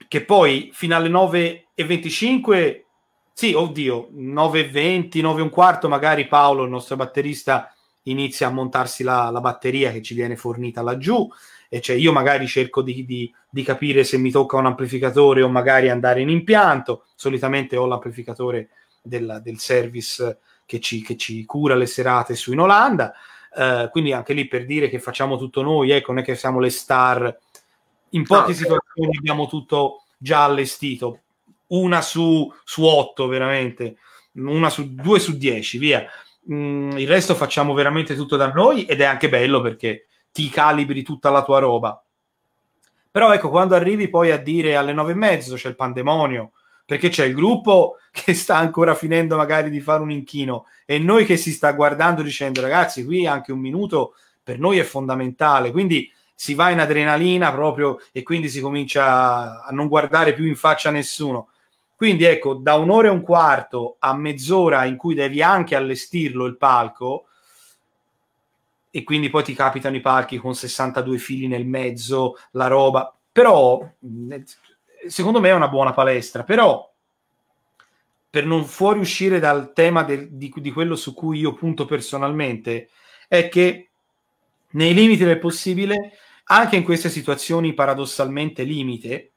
che poi fino alle 9 e 25, sì, oddio, 9 e 20, 9 e un quarto, magari Paolo, il nostro batterista, inizia a montarsi la, la batteria che ci viene fornita laggiù e cioè io magari cerco di, di, di, capire se mi tocca un amplificatore o magari andare in impianto, solitamente ho l'amplificatore del, del service che ci, che ci, cura le serate su in Olanda, eh, quindi anche lì per dire che facciamo tutto noi, ecco, non è che siamo le star, in poche no, eh, situazioni abbiamo tutto già allestito, una su, su otto veramente, una su due su dieci, via. Mm, il resto facciamo veramente tutto da noi ed è anche bello perché ti calibri tutta la tua roba. Però ecco, quando arrivi poi a dire alle nove e mezzo c'è il pandemonio, perché c'è il gruppo [laughs] che sta ancora finendo magari di fare un inchino e noi che si sta guardando dicendo ragazzi, qui anche un minuto per noi è fondamentale. Quindi si va in adrenalina proprio e quindi si comincia a non guardare più in faccia a nessuno. Quindi ecco, da un'ora e un quarto a mezz'ora in cui devi anche allestirlo il palco, e quindi poi ti capitano i parchi con 62 fili nel mezzo, la roba. Però, eh, secondo me è una buona palestra, però per non fuoriuscire dal tema del, di, di quello su cui io punto personalmente, è che nei limiti del possibile, anche in queste situazioni paradossalmente limite,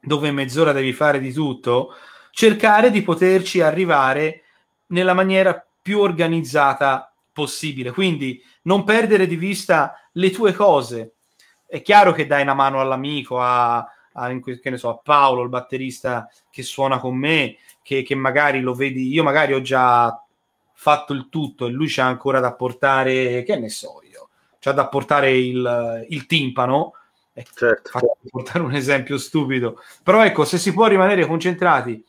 dove in mezz'ora devi fare di tutto, cercare di poterci arrivare nella maniera più organizzata possibile. Quindi non perdere di vista le tue cose. È chiaro che dai una mano all'amico, a, a, so, a Paolo, il batterista che suona con me, che, che magari lo vedi, io magari ho già fatto il tutto e lui c'ha ancora da portare, che ne so io, c'ha da portare il, il timpano. Certo. Faccio portare un esempio stupido, però ecco, se si può rimanere concentrati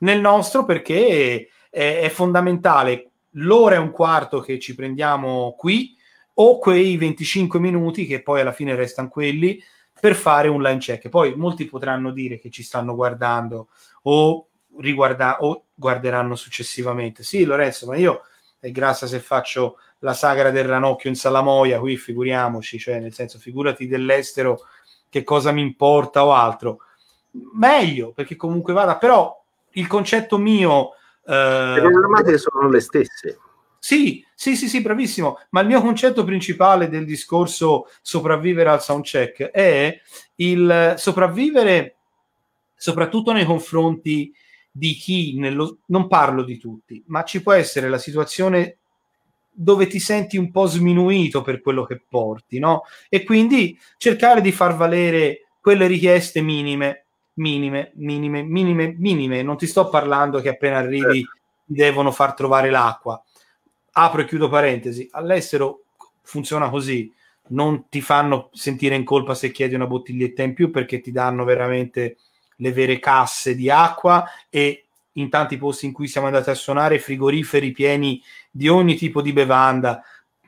nel nostro perché è, è fondamentale. L'ora e un quarto che ci prendiamo qui o quei 25 minuti che poi alla fine restano quelli per fare un line check. Poi molti potranno dire che ci stanno guardando o, riguarda- o guarderanno successivamente. Sì, Lorenzo, ma io è eh, grassa se faccio la sagra del ranocchio in Salamoia, qui figuriamoci, cioè nel senso figurati dell'estero che cosa mi importa o altro. Meglio, perché comunque vada, però il concetto mio... Eh, le problematiche sono le stesse. Sì, sì, sì, sì, bravissimo. Ma il mio concetto principale del discorso sopravvivere al soundcheck è il sopravvivere soprattutto nei confronti di chi, nello, non parlo di tutti, ma ci può essere la situazione dove ti senti un po' sminuito per quello che porti, no? E quindi cercare di far valere quelle richieste minime, minime, minime, minime, minime. Non ti sto parlando che appena arrivi certo. ti devono far trovare l'acqua, apro e chiudo parentesi, all'estero funziona così, non ti fanno sentire in colpa se chiedi una bottiglietta in più perché ti danno veramente le vere casse di acqua e in tanti posti in cui siamo andati a suonare frigoriferi pieni di ogni tipo di bevanda,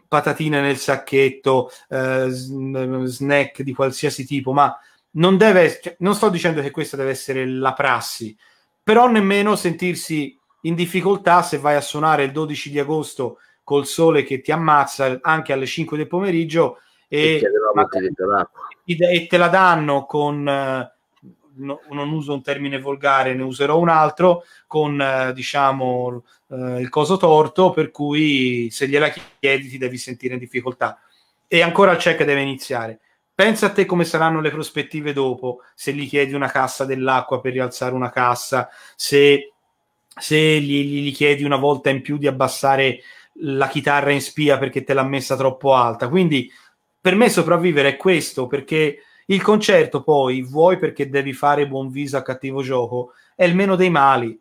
patatine nel sacchetto, eh, snack di qualsiasi tipo, ma non deve, cioè, non sto dicendo che questa deve essere la prassi, però nemmeno sentirsi in difficoltà se vai a suonare il 12 di agosto col sole che ti ammazza anche alle 5 del pomeriggio e, e, e te la danno con eh, no, non uso un termine volgare ne userò un altro con eh, diciamo eh, il coso torto per cui se gliela chiedi ti devi sentire in difficoltà e ancora il check deve iniziare pensa a te come saranno le prospettive dopo se gli chiedi una cassa dell'acqua per rialzare una cassa se se gli, gli, chiedi una volta in più di abbassare la chitarra in spia perché te l'ha messa troppo alta. Quindi per me sopravvivere è questo, perché il concerto poi, vuoi perché devi fare buon viso a cattivo gioco, è il meno dei mali.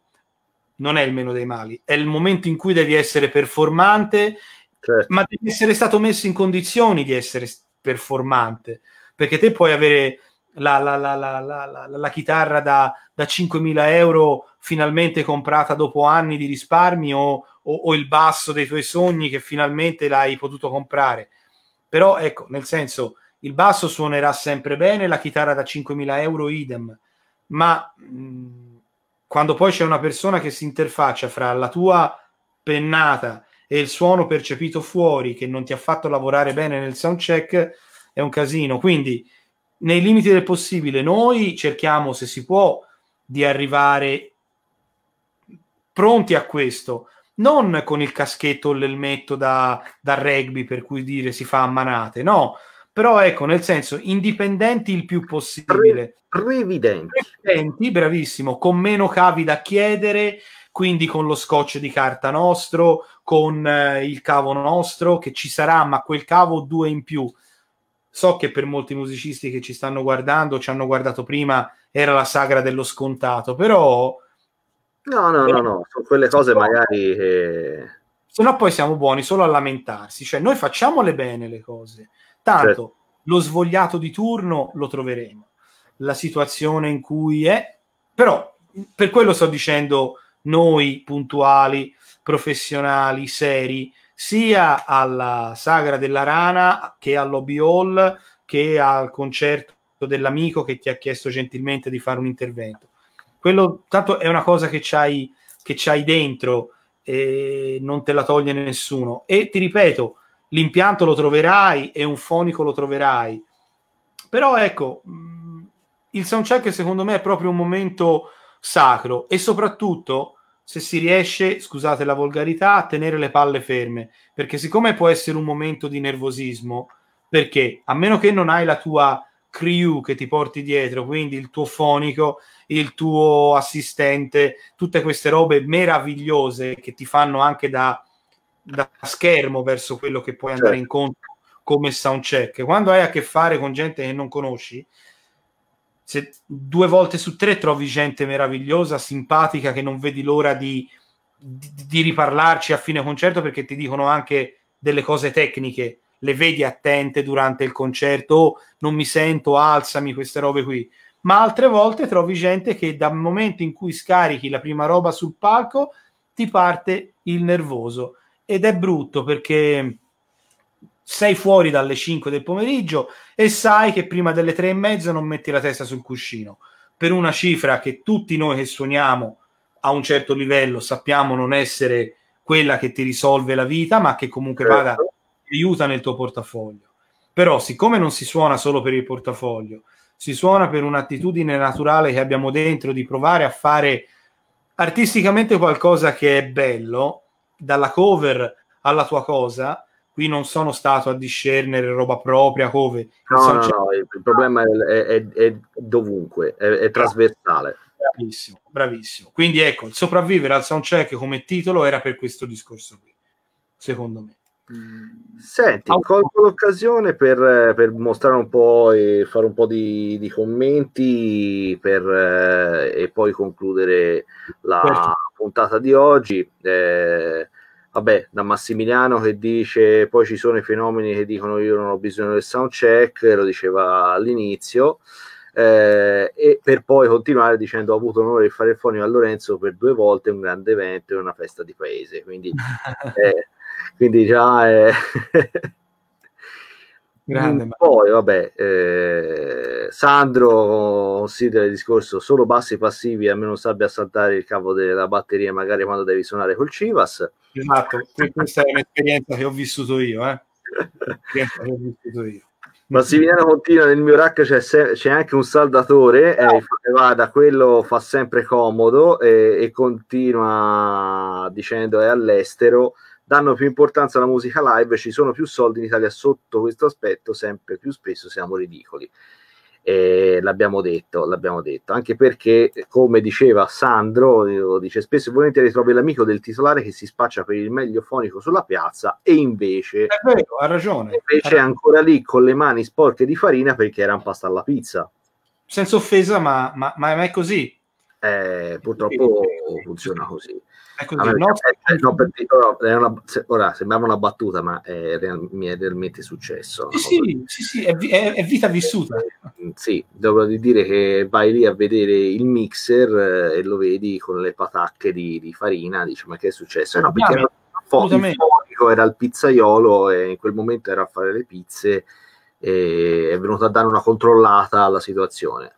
Non è il meno dei mali, è il momento in cui devi essere performante, certo. ma devi essere stato messo in condizioni di essere performante, perché te puoi avere la, la, la, la chitarra da, da, 5.000 euro finalmente comprata dopo anni di risparmi o, o, o, il basso dei tuoi sogni che finalmente l'hai potuto comprare. Però ecco, nel senso, il basso suonerà sempre bene, la chitarra da 5.000 euro idem, ma mh, quando poi c'è una persona che si interfaccia fra la tua pennata e il suono percepito fuori che non ti ha fatto lavorare bene nel soundcheck, è un casino. Quindi nei limiti del possibile, noi cerchiamo, se si può, di arrivare pronti a questo, non con il caschetto o l'elmetto da, da rugby, per cui dire si fa a manate, no, però ecco, nel senso, indipendenti il più possibile. Previdenti. Previdenti, bravissimo, con meno cavi da chiedere, quindi con lo scotch di carta nostro, con eh, il cavo nostro, che ci sarà, ma quel cavo due in più So che per molti musicisti che ci stanno guardando, ci hanno guardato prima, era la sagra dello scontato, però... No, no, no, no, sono quelle cose magari che... Se no poi siamo buoni solo a lamentarsi, cioè noi facciamole bene le cose, tanto certo. lo svogliato di turno lo troveremo, la situazione in cui è, però per quello sto dicendo noi puntuali, professionali, seri, sia alla Sagra della Rana che all'Hobby Hall che al concerto dell'amico che ti ha chiesto gentilmente di fare un intervento. Quello tanto è una cosa che c'hai, che c'hai dentro e non te la toglie nessuno. E ti ripeto, l'impianto lo troverai e un fonico lo troverai. Però ecco, mm, il soundcheck secondo me è proprio un momento sacro e soprattutto se si riesce, scusate la volgarità, a tenere le palle ferme, perché siccome può essere un momento di nervosismo, perché a meno che non hai la tua crew che ti porti dietro, quindi il tuo fonico, il tuo assistente, tutte queste robe meravigliose che ti fanno anche da, da schermo verso quello che puoi andare certo. incontro come soundcheck. Quando hai a che fare con gente che non conosci, se due volte su tre trovi gente meravigliosa, simpatica, che non vedi l'ora di, di, di, riparlarci a fine concerto perché ti dicono anche delle cose tecniche, le vedi attente durante il concerto, oh, non mi sento, alzami, queste robe qui. Ma altre volte trovi gente che dal momento in cui scarichi la prima roba sul palco ti parte il nervoso. Ed è brutto perché sei fuori dalle 5 del pomeriggio e sai che prima delle 3 e mezza non metti la testa sul cuscino. Per una cifra che tutti noi che suoniamo a un certo livello sappiamo non essere quella che ti risolve la vita, ma che comunque certo. aiuta nel tuo portafoglio. Però siccome non si suona solo per il portafoglio, si suona per un'attitudine naturale che abbiamo dentro di provare a fare artisticamente qualcosa che è bello, dalla cover alla tua cosa, qui non sono stato a discernere roba propria, come... No, no, no, il problema è, è, è dovunque, è, è trasversale. Bravissimo, bravissimo. Quindi ecco, il sopravvivere al soundcheck come titolo era per questo discorso qui, secondo me. Senti, Auto. colgo l'occasione per, per, mostrare un po' e fare un po' di, di commenti per, eh, e poi concludere la certo. puntata di oggi. Eh, vabbè, da Massimiliano che dice poi ci sono i fenomeni che dicono io non ho bisogno del sound check, lo diceva all'inizio, eh, e per poi continuare dicendo ho avuto l'onore di fare il fonio a Lorenzo per due volte un grande evento e una festa di paese, quindi, [laughs] eh, quindi già... Eh, [laughs] Grande, mm, poi vabbè, eh, Sandro considera il discorso solo bassi passivi a meno sabbia saltare il cavo della batteria magari quando devi suonare col Civas. Esatto, questa è un'esperienza che ho vissuto io. Eh. Massimiliano continua, nel mio rack c'è, se- c'è anche un saldatore, eh, vada, quello fa sempre comodo e, eh, e continua dicendo è all'estero danno più importanza alla musica live, ci sono più soldi in Italia sotto questo aspetto, sempre più spesso siamo ridicoli. Eh, l'abbiamo detto, l'abbiamo detto, anche perché, come diceva Sandro, dice spesso e volentieri trovi l'amico del titolare che si spaccia per il meglio fonico sulla piazza e invece, vero, ha ragione, invece è ancora lì con le mani sporche di farina perché era un pasta alla pizza. Senza offesa, ma, ma, ma è così. Eh, purtroppo funziona così. Eh, eh, ora sembrava una battuta, ma è, real, mi è realmente successo. Sì, no? sì, sì, è, è, è vita vissuta. Mm, sì, devo dire che vai lì a vedere il mixer eh, e lo vedi con le patacche di, di farina, dici ma che è successo? No, perché era, fo- il era il pizzaiolo e in quel momento era a fare le pizze e è venuto a dare una controllata alla situazione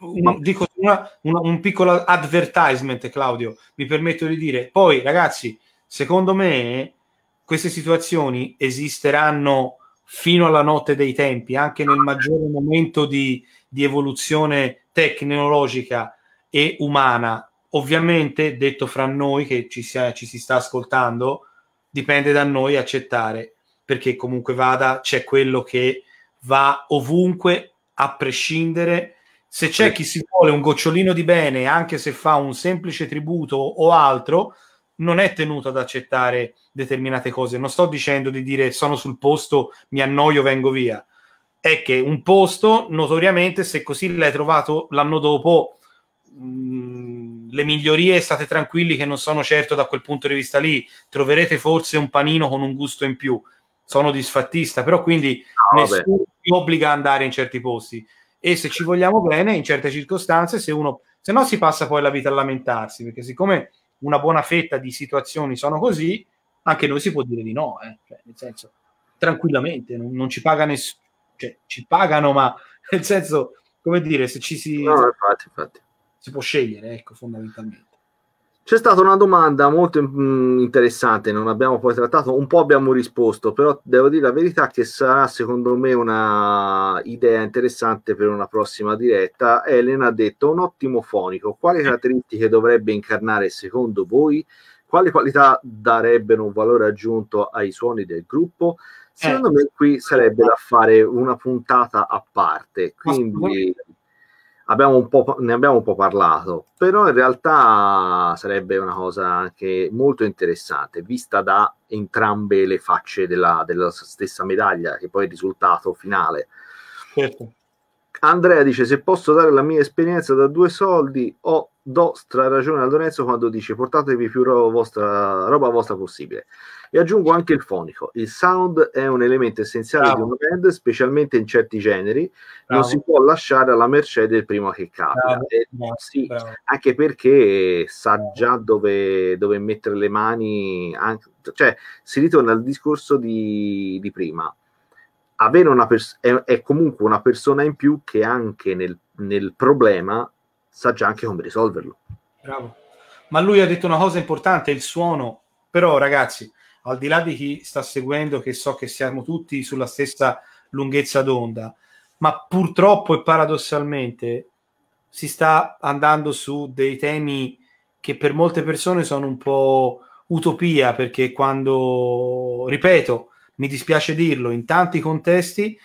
un, dico una, una, un piccolo advertisement, Claudio, mi permetto di dire. Poi, ragazzi, secondo me queste situazioni esisteranno fino alla notte dei tempi, anche nel maggiore momento di, di evoluzione tecnologica e umana. Ovviamente, detto fra noi che ci, sia, ci si sta ascoltando, dipende da noi accettare, perché comunque vada, c'è quello che va ovunque, a prescindere se c'è chi si vuole un gocciolino di bene, anche se fa un semplice tributo o altro, non è tenuto ad accettare determinate cose. Non sto dicendo di dire sono sul posto, mi annoio, vengo via. È che un posto, notoriamente, se così l'hai trovato l'anno dopo, mh, mm, le migliorie state tranquilli che non sono certo da quel punto di vista lì. Troverete forse un panino con un gusto in più. Sono disfattista, però quindi no, nessuno ti obbliga ad andare in certi posti e se ci vogliamo bene in certe circostanze se uno se no si passa poi la vita a lamentarsi perché siccome una buona fetta di situazioni sono così anche noi si può dire di no eh? cioè, nel senso tranquillamente non, non ci paga nessuno cioè, ci pagano ma nel senso come dire se ci si, no, infatti, infatti. si può scegliere ecco fondamentalmente c'è stata una domanda molto mm, interessante, non abbiamo poi trattato, un po' abbiamo risposto, però devo dire la verità che sarà secondo me una idea interessante per una prossima diretta. Elena ha detto un ottimo fonico, quali caratteristiche dovrebbe incarnare secondo voi? Quali qualità darebbero un valore aggiunto ai suoni del gruppo? Secondo eh. me qui sarebbe da fare una puntata a parte, quindi abbiamo ne abbiamo un po' parlato, però in realtà sarebbe una cosa anche molto interessante, vista da entrambe le facce della, della stessa medaglia, che poi è il risultato finale. Certo. Andrea dice: Se posso dare la mia esperienza da due soldi, o do straragione a Lorenzo quando dice portatevi più roba vostra, roba vostra possibile. E aggiungo anche il fonico. Il sound è un elemento essenziale Bravo. di un band, specialmente in certi generi. Bravo. Non si può lasciare alla mercé del primo che capita. Eh, sì, anche perché sa già dove, dove mettere le mani. Anche, cioè, si ritorna al discorso di, di prima avere una pers- è, è, comunque una persona in più che anche nel, nel problema sa già anche come risolverlo. Bravo. Ma lui ha detto una cosa importante, il suono. Però ragazzi, al di là di chi sta seguendo, che so che siamo tutti sulla stessa lunghezza d'onda, ma purtroppo e paradossalmente si sta andando su dei temi che per molte persone sono un po' utopia, perché quando, ripeto, mi dispiace dirlo, in tanti contesti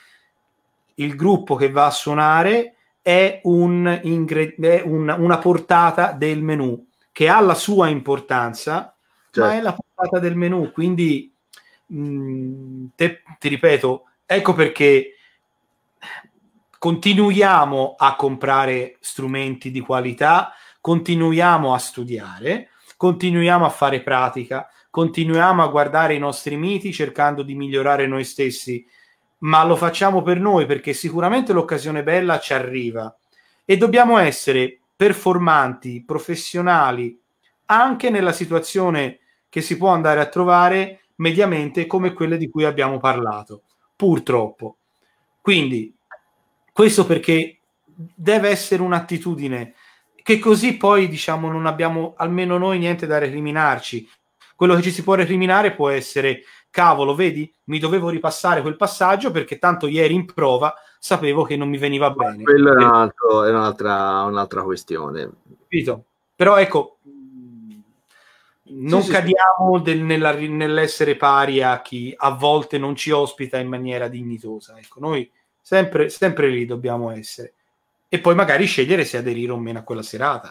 il gruppo che va a suonare è, un ingre- è un, una portata del menu che ha la sua importanza, certo. ma è la portata del menu. Quindi, mh, mm, te, ti ripeto, ecco perché continuiamo a comprare strumenti di qualità, continuiamo a studiare, continuiamo a fare pratica, continuiamo a guardare i nostri miti cercando di migliorare noi stessi, ma lo facciamo per noi perché sicuramente l'occasione bella ci arriva e dobbiamo essere performanti, professionali, anche nella situazione che si può andare a trovare mediamente come quelle di cui abbiamo parlato, purtroppo. Quindi, questo perché deve essere un'attitudine che così poi, diciamo, non abbiamo almeno noi niente da recriminarci, quello che ci si può recriminare può essere, cavolo, vedi, mi dovevo ripassare quel passaggio perché tanto ieri in prova sapevo che non mi veniva bene. Quello è, un eh. altro, è un'altra, un'altra, questione. Capito? Però ecco, non sì, cadiamo sì. Del, nella, nell'essere pari a chi a volte non ci ospita in maniera dignitosa. Ecco, noi sempre, sempre lì dobbiamo essere. E poi magari scegliere se aderire o meno a quella serata.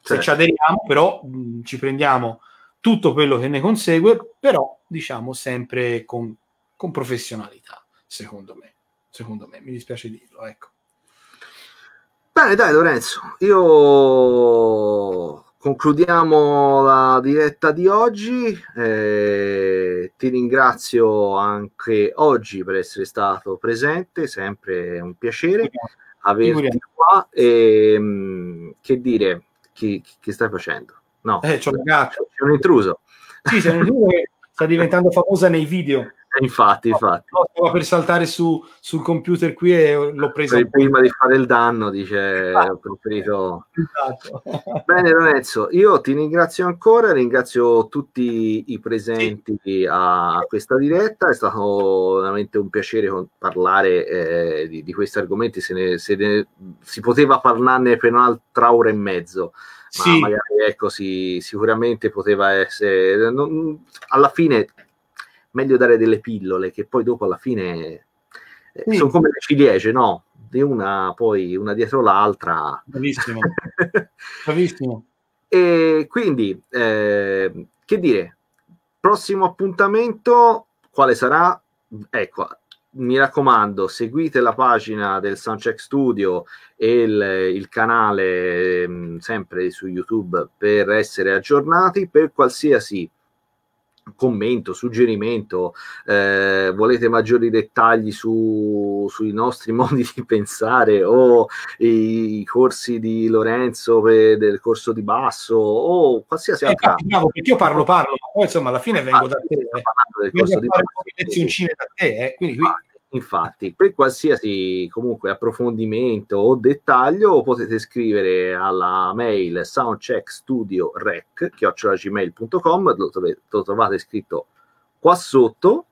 Certo. Se ci aderiamo, però mh, ci prendiamo tutto quello che ne consegue, però diciamo sempre con, con professionalità, secondo me. Secondo me, mi dispiace dirlo, ecco. Bene, dai Lorenzo, io concludiamo la diretta di oggi. Eh, ti ringrazio anche oggi per essere stato presente, sempre un piacere averti qua. E, ehm, che dire, che, chi, stai facendo? No, eh, c'ho la gatta. È un intruso. Sì, sei un intruso che sta diventando famosa nei video. Eh, infatti, infatti. No, stava per saltare su, sul computer qui e l'ho preso. prima di fare il danno, dice, ah, ho preferito... Esatto. Bene Lorenzo, io ti ringrazio ancora, ringrazio tutti i presenti sì. a questa diretta, è stato veramente un piacere parlare eh, di, di, questi argomenti, se ne, se ne, si poteva parlarne per un'altra ora e mezzo sì. magari ecco, sì, sicuramente poteva essere... Non, alla fine meglio dare delle pillole che poi dopo alla fine eh, sì. sono come le ciliegie, no? Di una poi una dietro l'altra. Bravissimo. [laughs] Bravissimo. e quindi, eh, che dire, prossimo appuntamento quale sarà? Ecco, mi raccomando, seguite la pagina del Soundcheck Studio e il, il canale ehm, sempre su YouTube per essere aggiornati per qualsiasi commento, suggerimento, eh, volete maggiori dettagli su, sui nostri [laughs] modi di pensare o i, i corsi di Lorenzo per, del corso di basso o qualsiasi eh, altra. Bravo, perché io parlo, parlo, ma poi insomma alla fine vengo ah, da te. Eh. Del corso di basso. Lezioncine da te, eh. quindi qui... Ah, Infatti, per qualsiasi comunque approfondimento o dettaglio potete scrivere alla mail soundcheckstudiorec.gmail.com, lo, lo trovate scritto qua sotto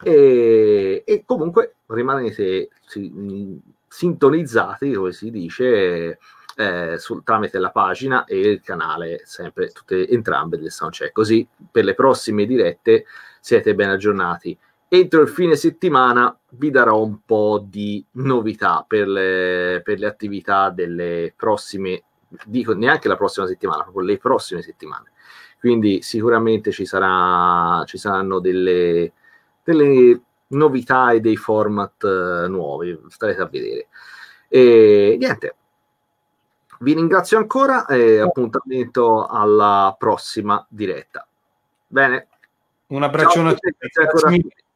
e, e comunque rimanete si, sintonizzati, come si dice, eh, sul, tramite la pagina e il canale, sempre tutte, entrambe del soundcheck, così per le prossime dirette siete ben aggiornati entro il fine settimana vi darò un po' di novità per le, per le attività delle prossime, dico neanche la prossima settimana, proprio le prossime settimane. Quindi sicuramente ci, sarà, ci saranno delle, delle novità e dei format eh, nuovi, starete a vedere. E niente, vi ringrazio ancora e appuntamento alla prossima diretta. Bene. Un abbraccione a tutti.